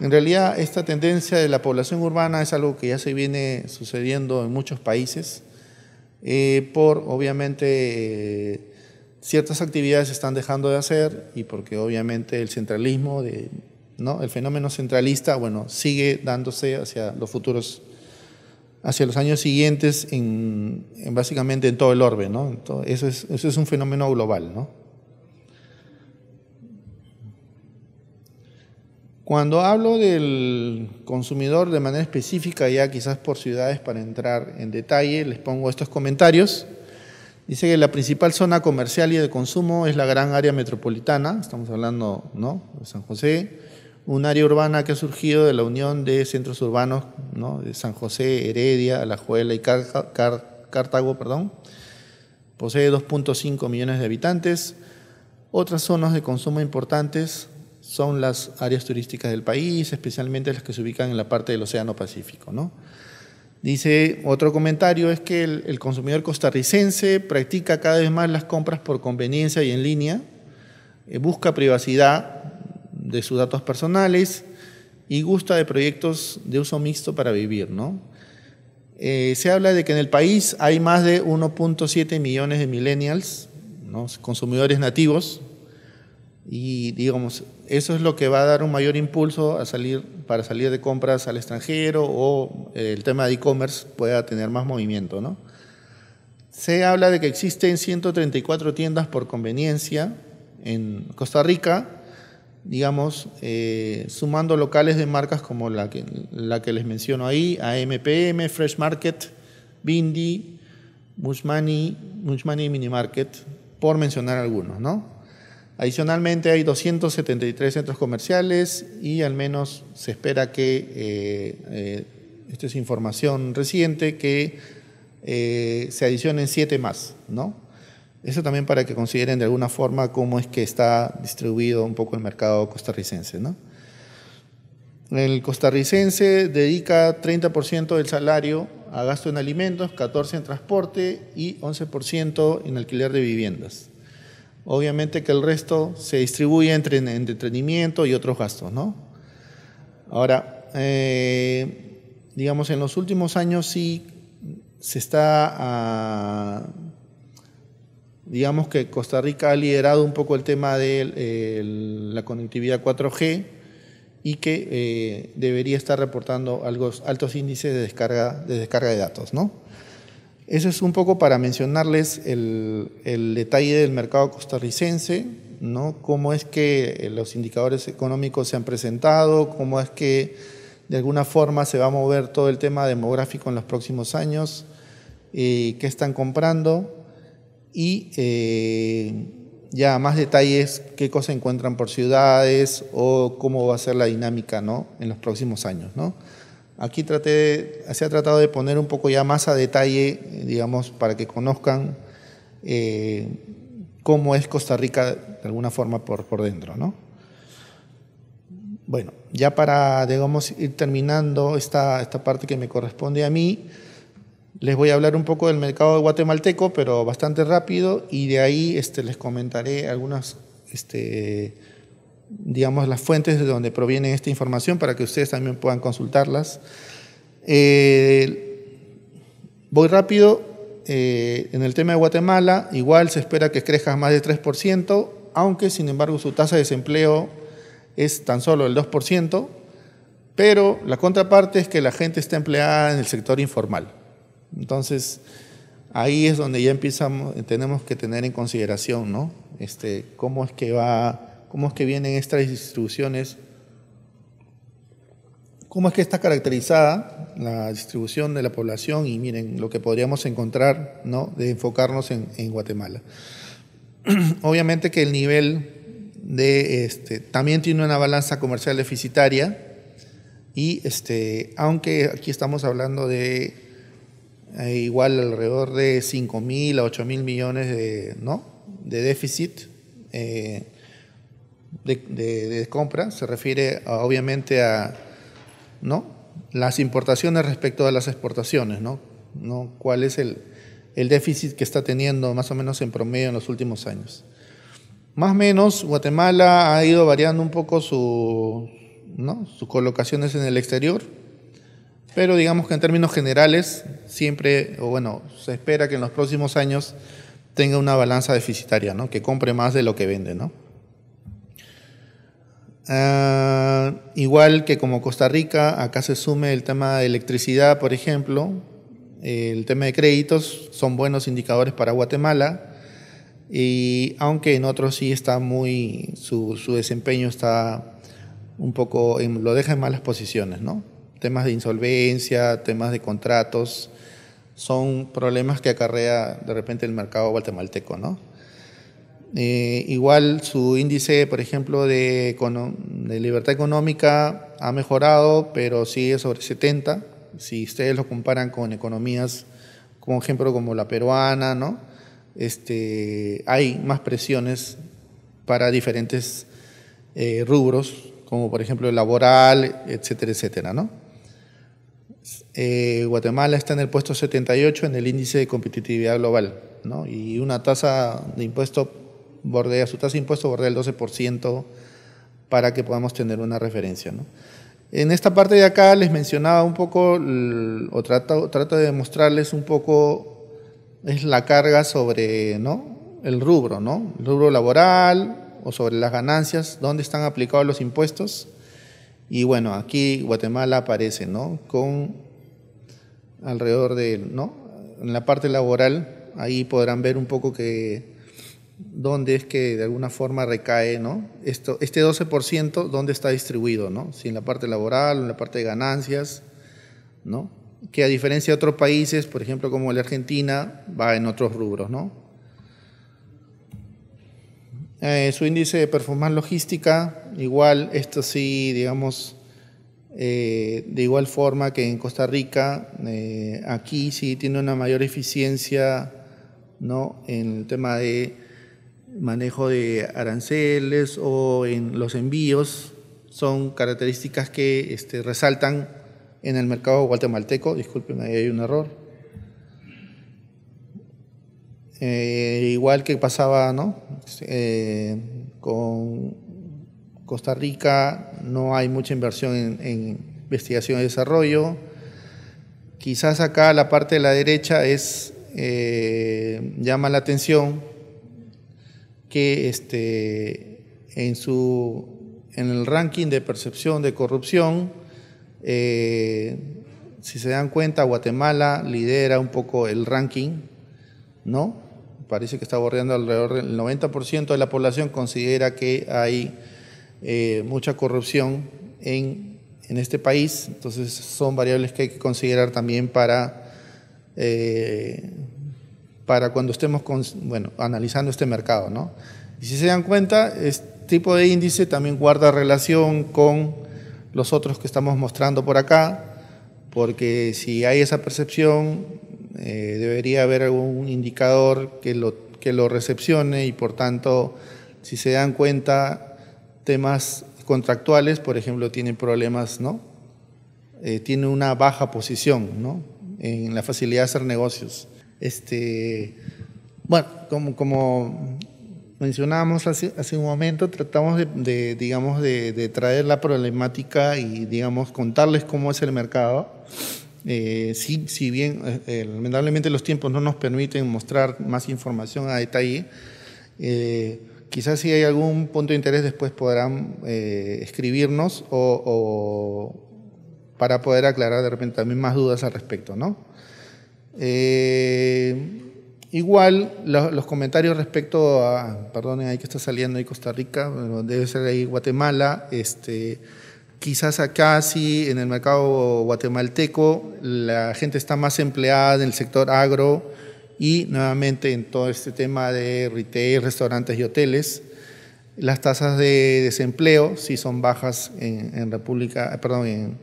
En realidad, esta tendencia de la población urbana es algo que ya se viene sucediendo en muchos países, eh, por obviamente eh, ciertas actividades se están dejando de hacer y porque obviamente el centralismo, de, el fenómeno centralista, bueno, sigue dándose hacia los futuros, hacia los años siguientes, en, básicamente en todo el orbe. ¿no? eso, es, eso es un fenómeno global. Cuando hablo del consumidor de manera específica, ya quizás por ciudades, para entrar en detalle, les pongo estos comentarios. Dice que la principal zona comercial y de consumo es la gran área metropolitana, estamos hablando de San José, un área urbana que ha surgido de la unión de centros urbanos de San José, Heredia, Alajuela y Cartago, perdón. posee 2.5 millones de habitantes. Otras zonas de consumo importantes son las áreas turísticas del país, especialmente las que se ubican en la parte del Océano Pacífico. ¿no? Dice otro comentario es que el, consumidor costarricense practica cada vez más las compras por conveniencia y en línea, eh, busca privacidad de sus datos personales y gusta de proyectos de uso mixto para vivir, eh, se habla de que en el país hay más de 1.7 millones de millennials, ¿no? consumidores nativos, y digamos, eso es lo que va a dar un mayor impulso a salir, para salir de compras al extranjero o el tema de e-commerce pueda tener más movimiento. ¿no? Se habla de que existen 134 tiendas por conveniencia en Costa Rica, digamos, eh, sumando locales de marcas como la que, la que les menciono ahí, AMPM, Fresh Market, Bindi, Musmani, Musmani Mini Market, por mencionar algunos, ¿no? Adicionalmente hay 273 centros comerciales y al menos se espera que, eh, eh, esto es información reciente, que eh, se adicionen siete más, ¿no? Eso también para que consideren de alguna forma cómo es que está distribuido un poco el mercado costarricense, El costarricense dedica 30% del salario a gasto en alimentos, 14% en transporte y 11% en alquiler de viviendas. Obviamente que el resto se distribuye entre entretenimiento y otros gastos, ¿no? Ahora, eh, digamos, en los últimos años sí se está, ah, digamos que Costa Rica ha liderado un poco el tema de la conectividad 4G y que eh, debería estar reportando altos índices de descarga, de descarga de datos, ¿no? Eso es un poco para mencionarles el, detalle del mercado costarricense, ¿no? cómo es que eh, los indicadores económicos se han presentado, cómo es que de alguna forma se va a mover todo el tema demográfico en los próximos años, eh, qué están comprando y eh, ya más detalles, qué cosas encuentran por ciudades o cómo va a ser la dinámica ¿no? en los próximos años. ¿no? Aquí traté, se ha tratado de poner un poco ya más a detalle, digamos, para que conozcan eh, cómo es Costa Rica de alguna forma por, por dentro, ¿no? Bueno, ya para, digamos, ir terminando esta, esta parte que me corresponde a mí, les voy a hablar un poco del mercado guatemalteco, pero bastante rápido, y de ahí este, les comentaré algunas este, digamos, las fuentes de donde proviene esta información para que ustedes también puedan consultarlas. Eh, voy rápido. Eh, en el tema de Guatemala, igual se espera que crezca más de 3%, aunque sin embargo su tasa de desempleo es tan solo el 2%, pero la contraparte es que la gente está empleada en el sector informal. Entonces, ahí es donde ya empezamos, tenemos que tener en consideración, ¿no? Este, cómo es que va cómo es que vienen estas distribuciones, cómo es que está caracterizada la distribución de la población y miren lo que podríamos encontrar ¿no? de enfocarnos en, Guatemala. Obviamente que el nivel de este, también tiene una balanza comercial deficitaria y este, aunque aquí estamos hablando de eh, igual alrededor de 5.000 mil a 8 mil millones de, ¿no? de déficit, eh, de, compra se refiere obviamente a ¿no? las importaciones respecto a las exportaciones, ¿no? ¿No? ¿Cuál es el, déficit que está teniendo más o menos en promedio en los últimos años? Más o menos, Guatemala ha ido variando un poco su, sus colocaciones en el exterior, pero digamos que en términos generales siempre, o bueno, se espera que en los próximos años tenga una balanza deficitaria, ¿no? que compre más de lo que vende. ¿no? Ah, igual que como Costa Rica, acá se sume el tema de electricidad, por ejemplo, el tema de créditos son buenos indicadores para Guatemala y aunque en otros sí está muy, su, desempeño está un poco, lo deja en malas posiciones, ¿no? Temas de insolvencia, temas de contratos, son problemas que acarrea de repente el mercado guatemalteco, ¿no? Eh, igual su índice, por ejemplo, de, libertad económica ha mejorado, pero sigue sobre 70. Si ustedes lo comparan con economías, como ejemplo, como la peruana, ¿no? Este, hay más presiones para diferentes eh, rubros, como por ejemplo el laboral, etcétera, etcétera, ¿no? Eh, Guatemala está en el puesto 78 en el índice de competitividad global, ¿no? Y una tasa de impuesto bordea, su tasa de impuesto bordea el 12% para que podamos tener una referencia. ¿no? En esta parte de acá les mencionaba un poco, o trata de mostrarles un poco, es la carga sobre ¿no? el rubro, ¿no? el rubro laboral o sobre las ganancias, dónde están aplicados los impuestos. Y bueno, aquí Guatemala aparece, ¿no? Con alrededor de, ¿no? En la parte laboral, ahí podrán ver un poco que dónde es que de alguna forma recae, ¿no? Esto, este 12%, ¿dónde está distribuido, ¿no? Si en la parte laboral, en la parte de ganancias, ¿no? Que a diferencia de otros países, por ejemplo, como la Argentina, va en otros rubros, ¿no? Eh, su índice de performance logística, igual, esto sí, digamos, eh, de igual forma que en Costa Rica, eh, aquí sí tiene una mayor eficiencia, ¿no? En el tema de manejo de aranceles o en los envíos son características que este, resaltan en el mercado guatemalteco. Disculpen, ahí hay un error. Eh, igual que pasaba ¿no? Este, eh, con Costa Rica, no hay mucha inversión en, investigación y desarrollo. Quizás acá la parte de la derecha es, eh, llama la atención que este, en, su, en el ranking de percepción de corrupción, eh, si se dan cuenta, Guatemala lidera un poco el ranking, ¿no? Parece que está borreando alrededor del 90% de la población considera que hay eh, mucha corrupción en, este país, entonces son variables que hay que considerar también para... Eh, para cuando estemos bueno, analizando este mercado. Y si se dan cuenta, este tipo de índice también guarda relación con los otros que estamos mostrando por acá, porque si hay esa percepción, eh, debería haber algún indicador que lo, que lo recepcione y por tanto, si se dan cuenta, temas contractuales, por ejemplo, tienen problemas, ¿no? Eh, tiene una baja posición, ¿no? En la facilidad de hacer negocios. Este, bueno, como, como mencionábamos hace, un momento, tratamos de, digamos, de, traer la problemática y, digamos, contarles cómo es el mercado. Eh, si bien, eh, eh, lamentablemente, los tiempos no nos permiten mostrar más información a detalle, quizás si hay algún punto de interés después podrán escribirnos o, para poder aclarar de repente también más dudas al respecto, ¿no? Eh, igual los comentarios respecto a, perdonen, ahí que está saliendo ahí Costa Rica, debe ser ahí Guatemala, este, quizás acá sí, en el mercado guatemalteco, la gente está más empleada en el sector agro y nuevamente en todo este tema de retail, restaurantes y hoteles. Las tasas de desempleo sí son bajas en, República, perdón, en,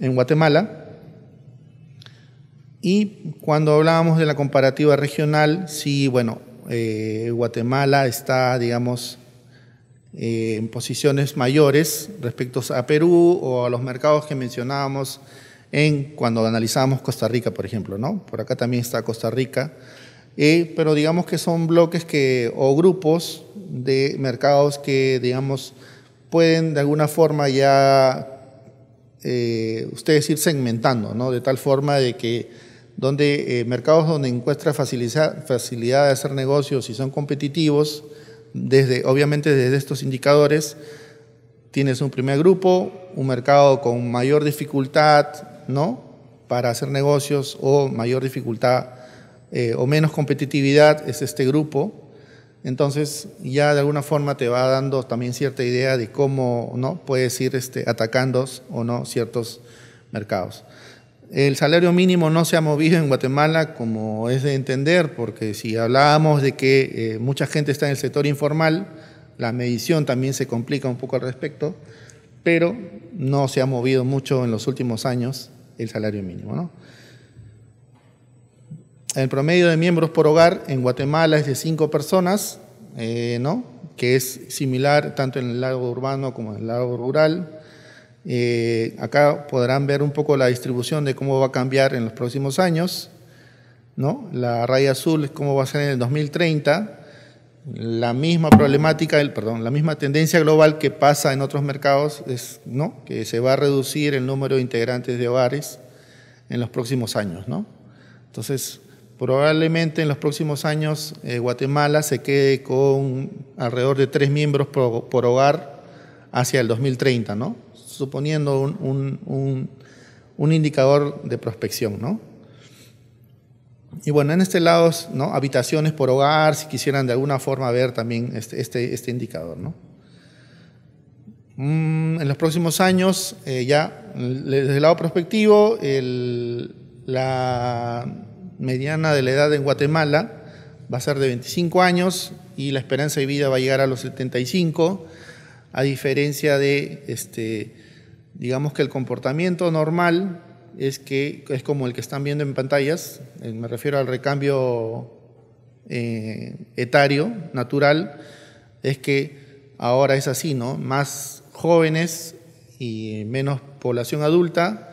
en Guatemala y cuando hablábamos de la comparativa regional, sí, bueno, eh, Guatemala está, digamos, eh, en posiciones mayores respecto a Perú o a los mercados que mencionábamos en cuando analizábamos Costa Rica, por ejemplo, ¿no? Por acá también está Costa Rica, eh, pero digamos que son bloques que, o grupos de mercados que, digamos, pueden de alguna forma ya ustedes ir segmentando, ¿no? De tal forma de que donde eh, mercados donde encuentra facilidad, de hacer negocios y son competitivos, desde, obviamente desde estos indicadores, tienes un primer grupo, un mercado con mayor dificultad, ¿no? Para hacer negocios o mayor dificultad eh, o menos competitividad es este grupo. Entonces ya de alguna forma te va dando también cierta idea de cómo, ¿no? Puedes ir este, atacando o no ciertos mercados. El salario mínimo no se ha movido en Guatemala como es de entender, porque si hablábamos de que eh, mucha gente está en el sector informal, la medición también se complica un poco al respecto, pero no se ha movido mucho en los últimos años el salario mínimo. El promedio de miembros por hogar en Guatemala es de cinco personas, eh, que es similar tanto en el lado urbano como en el lado rural. Eh, acá podrán ver un poco la distribución de cómo va a cambiar en los próximos años. ¿no? La raya azul es cómo va a ser en el 2030. La misma problemática, el, perdón, la misma tendencia global que pasa en otros mercados es ¿no? que se va a reducir el número de integrantes de hogares en los próximos años. ¿no? Entonces, probablemente en los próximos años eh, Guatemala se quede con alrededor de tres miembros por, por hogar hacia el 2030, ¿no? suponiendo un, indicador de prospección, ¿no? Y bueno, en este lado, ¿no? habitaciones por hogar, si quisieran de alguna forma ver también este, este, este indicador. ¿no? Mm, en los próximos años, eh, ya desde el lado prospectivo, la mediana de la edad en Guatemala va a ser de 25 años y la esperanza de vida va a llegar a los 75, a diferencia de este, Digamos que el comportamiento normal es que es como el que están viendo en pantallas, eh, me refiero al recambio eh, etario natural, es que ahora es así, ¿no? Más jóvenes y menos población adulta,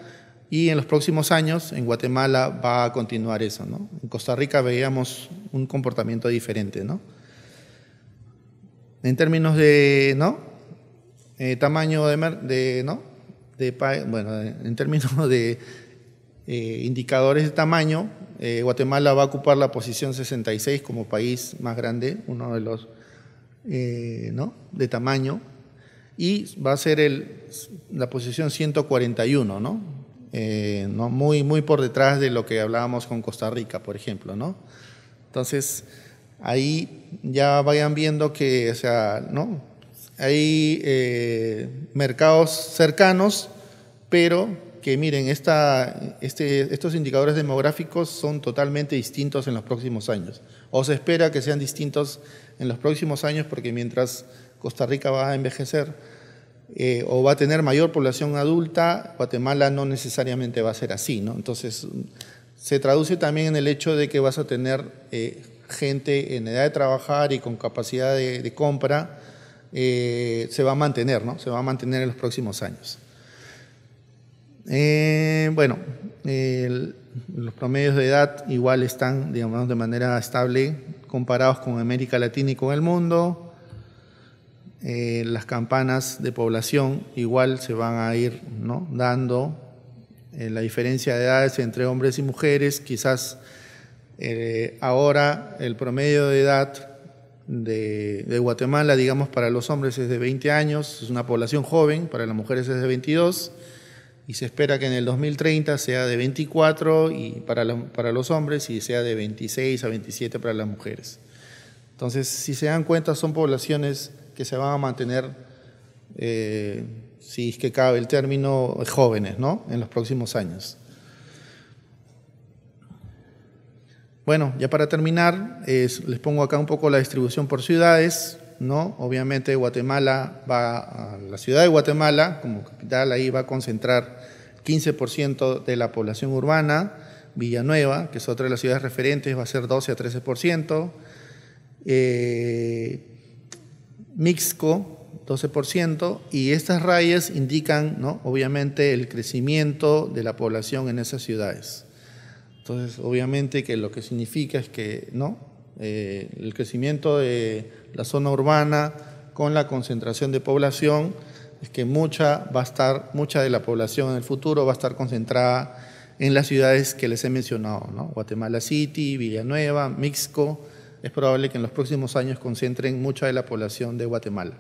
y en los próximos años en Guatemala va a continuar eso, ¿no? En Costa Rica veíamos un comportamiento diferente, ¿no? En términos de, ¿no? Eh, tamaño de, de, ¿no? bueno, en términos de eh, indicadores de tamaño, eh, Guatemala va a ocupar la posición 66 como país más grande, uno de los eh, ¿no? de tamaño, y va a ser el, la posición 141, ¿no? ¿no? Muy, muy por detrás de lo que hablábamos con Costa Rica, por ejemplo. ¿no? Entonces, ahí ya vayan viendo que, o sea, ¿no? Hay eh, mercados cercanos, pero que miren, este, estos indicadores demográficos son totalmente distintos en los próximos años, o se espera que sean distintos en los próximos años porque mientras Costa Rica va a envejecer eh, o va a tener mayor población adulta, Guatemala no necesariamente va a ser así, Entonces, se traduce también en el hecho de que vas a tener eh, gente en edad de trabajar y con capacidad de compra eh, se va a mantener, ¿no? Se va a mantener en los próximos años. Eh, bueno, los promedios de edad igual están, digamos, de manera estable comparados con América Latina y con el mundo. Eh, las campanas de población igual se van a ir dando. la diferencia de edades entre hombres y mujeres, quizás ahora el promedio de edad de, Guatemala, digamos, para los hombres es de 20 años, es una población joven, para las mujeres es de 22, y se espera que en el 2030 sea de 24 y para, para los hombres y sea de 26 a 27 para las mujeres. Entonces, si se dan cuenta, son poblaciones que se van a mantener, eh, si es que cabe el término, jóvenes, ¿no? En los próximos años. Bueno, ya para terminar, les pongo acá un poco la distribución por ciudades, ¿no? Obviamente Guatemala va, a la ciudad de Guatemala como capital ahí va a concentrar 15% de la población urbana, Villanueva, que es otra de las ciudades referentes, va a ser 12 a 13%, eh, Mixco, 12%, y estas rayas indican, ¿no? obviamente, el crecimiento de la población en esas ciudades. Entonces, obviamente que lo que significa es que ¿no? Eh, el crecimiento de la zona urbana con la concentración de población es que mucha, va a estar, mucha de la población en el futuro va a estar concentrada en las ciudades que les he mencionado, ¿no? Guatemala City, Villanueva, Mixco. Es probable que en los próximos años concentren mucha de la población de Guatemala.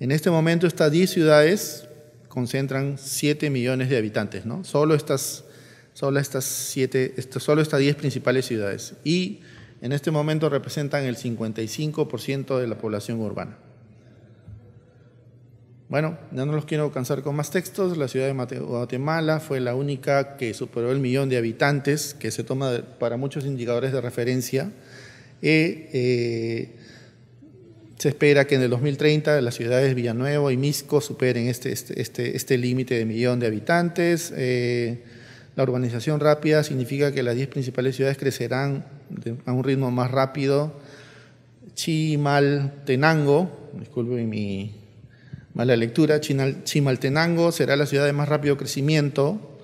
En este momento estas 10 ciudades concentran 7 millones de habitantes, ¿no? Solo estas solo estas siete, solo estas 10 principales ciudades y en este momento representan el 55% de la población urbana. Bueno, ya no los quiero cansar con más textos. La ciudad de Guatemala fue la única que superó el millón de habitantes, que se toma para muchos indicadores de referencia. Eh, se espera que en el 2030 las ciudades Villanueva y Misco superen este, este, este, este límite de millón de habitantes. Eh, la urbanización rápida significa que las 10 principales ciudades crecerán a un ritmo más rápido. Chimaltenango, disculpe mi mala lectura, Chimaltenango será la ciudad de más rápido crecimiento,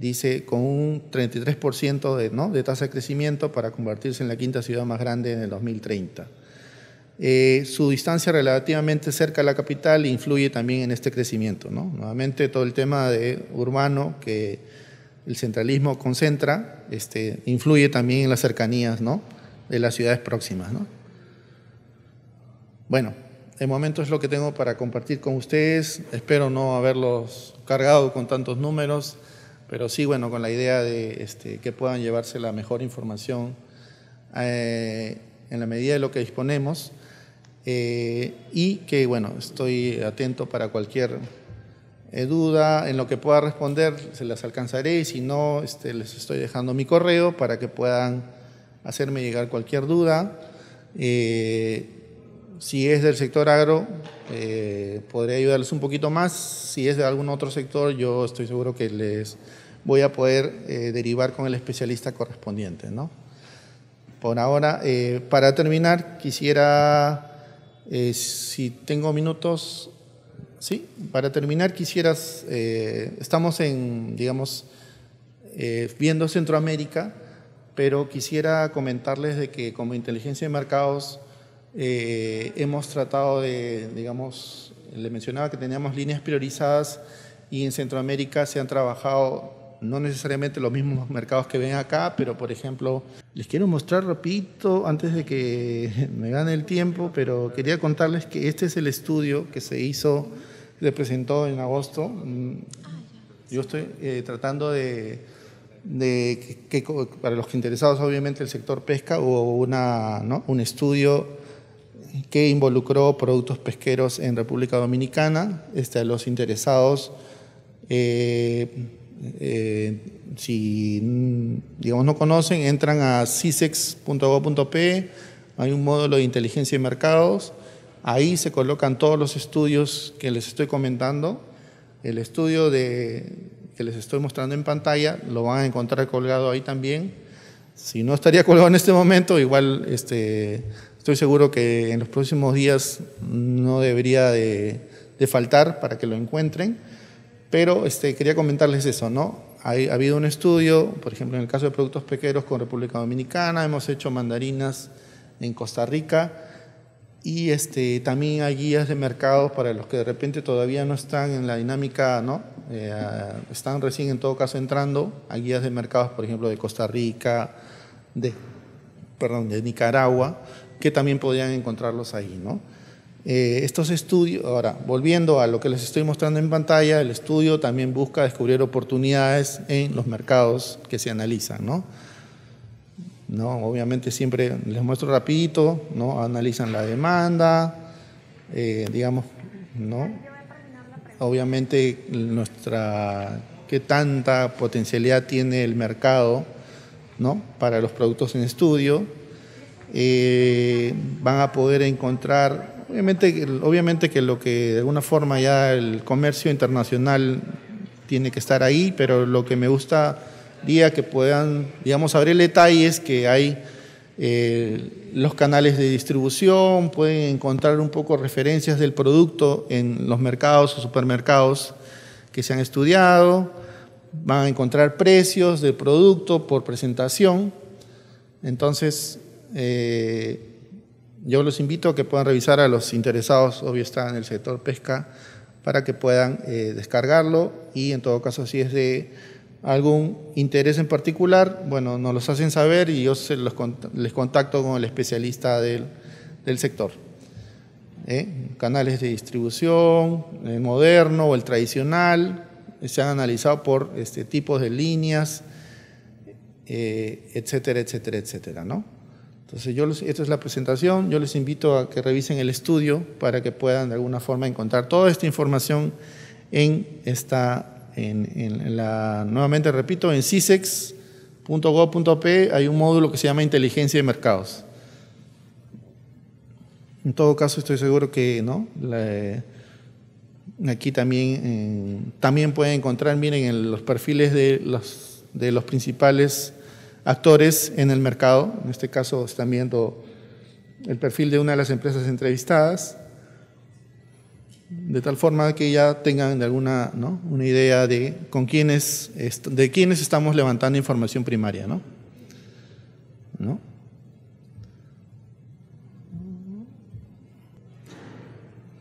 dice, con un 33% de, tasa de crecimiento para convertirse en la quinta ciudad más grande en el 2030. Eh, su distancia relativamente cerca a la capital influye también en este crecimiento. ¿no? Nuevamente todo el tema de urbano que el centralismo concentra, este, influye también en las cercanías ¿no? de las ciudades próximas. ¿no? Bueno, de momento es lo que tengo para compartir con ustedes. Espero no haberlos cargado con tantos números, pero sí, bueno, con la idea de este, que puedan llevarse la mejor información eh, en la medida de lo que disponemos. Eh, y que, bueno, estoy atento para cualquier eh, duda, en lo que pueda responder, se las alcanzaré y si no, este, les estoy dejando mi correo para que puedan hacerme llegar cualquier duda. Eh, si es del sector agro, eh, podría ayudarles un poquito más. Si es de algún otro sector, yo estoy seguro que les voy a poder derivar con el especialista correspondiente. ¿no? Por ahora, para terminar, quisiera, si tengo minutos, Sí, para terminar quisieras, eh, estamos en, digamos, eh, viendo Centroamérica, pero quisiera comentarles de que como inteligencia de mercados eh, hemos tratado de, digamos, le mencionaba que teníamos líneas priorizadas y en Centroamérica se han trabajado no necesariamente los mismos mercados que ven acá, pero por ejemplo, les quiero mostrar rapidito, antes de que me gane el tiempo, pero quería contarles que este es el estudio que se hizo, se presentó en agosto. Mm, yo estoy eh, tratando de, para los interesados obviamente el sector pesca, hubo una, un estudio que involucró productos pesqueros en República Dominicana, este, a los interesados. Eh, eh, si, digamos, no conocen, entran a cisex.gov.p, hay un módulo de inteligencia y mercados, ahí se colocan todos los estudios que les estoy comentando. El estudio de, que les estoy mostrando en pantalla lo van a encontrar colgado ahí también. Si no estaría colgado en este momento, igual este, estoy seguro que en los próximos días no debería de faltar para que lo encuentren. Pero este, quería comentarles eso, ¿no? ha habido un estudio, por ejemplo, en el caso de productos pequeros con República Dominicana, hemos hecho mandarinas en Costa Rica y este, también hay guías de mercados para los que de repente todavía no están en la dinámica, ¿no? Eh, ah, están recién en todo caso entrando, hay guías de mercados, por ejemplo, de Costa Rica, de, perdón, de Nicaragua, que también podrían encontrarlos ahí, ¿no? Eh, estos estudios, ahora, volviendo a lo que les estoy mostrando en pantalla, el estudio también busca descubrir oportunidades en los mercados que se analizan, ¿no? ¿No? Obviamente siempre les muestro rapidito, ¿no? Analizan la demanda, eh, digamos, ¿no? Obviamente nuestra, qué tanta potencialidad tiene el mercado, ¿no? Para los productos en estudio, eh, van a poder encontrar Obviamente, obviamente que lo que de alguna forma ya el comercio internacional tiene que estar ahí, pero lo que me gusta gustaría que puedan, digamos, abrir el es que hay eh, los canales de distribución, pueden encontrar un poco referencias del producto en los mercados o supermercados que se han estudiado, van a encontrar precios del producto por presentación. Entonces, eh, yo los invito a que puedan revisar a los interesados, obvio está en el sector pesca, para que puedan eh, descargarlo y en todo caso si es de algún interés en particular, bueno, nos los hacen saber y yo se les contacto con el especialista del, sector. ¿Eh? Canales de distribución, el eh, moderno o el tradicional, se han analizado por este, tipos de líneas, etcétera, etcétera, etcétera, ¿no? Entonces, yo esta es la presentación. Yo les invito a que revisen el estudio para que puedan de alguna forma encontrar toda esta información en esta, en, la, nuevamente repito, en cisex.gov.p hay un módulo que se llama Inteligencia de Mercados. En todo caso, estoy seguro que no. Eh, aquí también, eh, también pueden encontrar, miren, en los perfiles de los, de los principales actores en el mercado. En este caso están viendo el perfil de una de las empresas entrevistadas, de tal forma que ya tengan alguna una idea de con quiénes de quiénes estamos levantando información primaria, ¿no?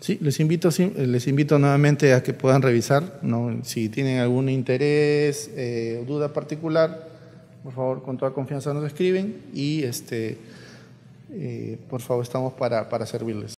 Sí, les invito, les invito nuevamente a que puedan revisar, si tienen algún interés, o eh, duda particular, por favor, con toda confianza nos escriben y este, eh, por favor estamos para, para servirles.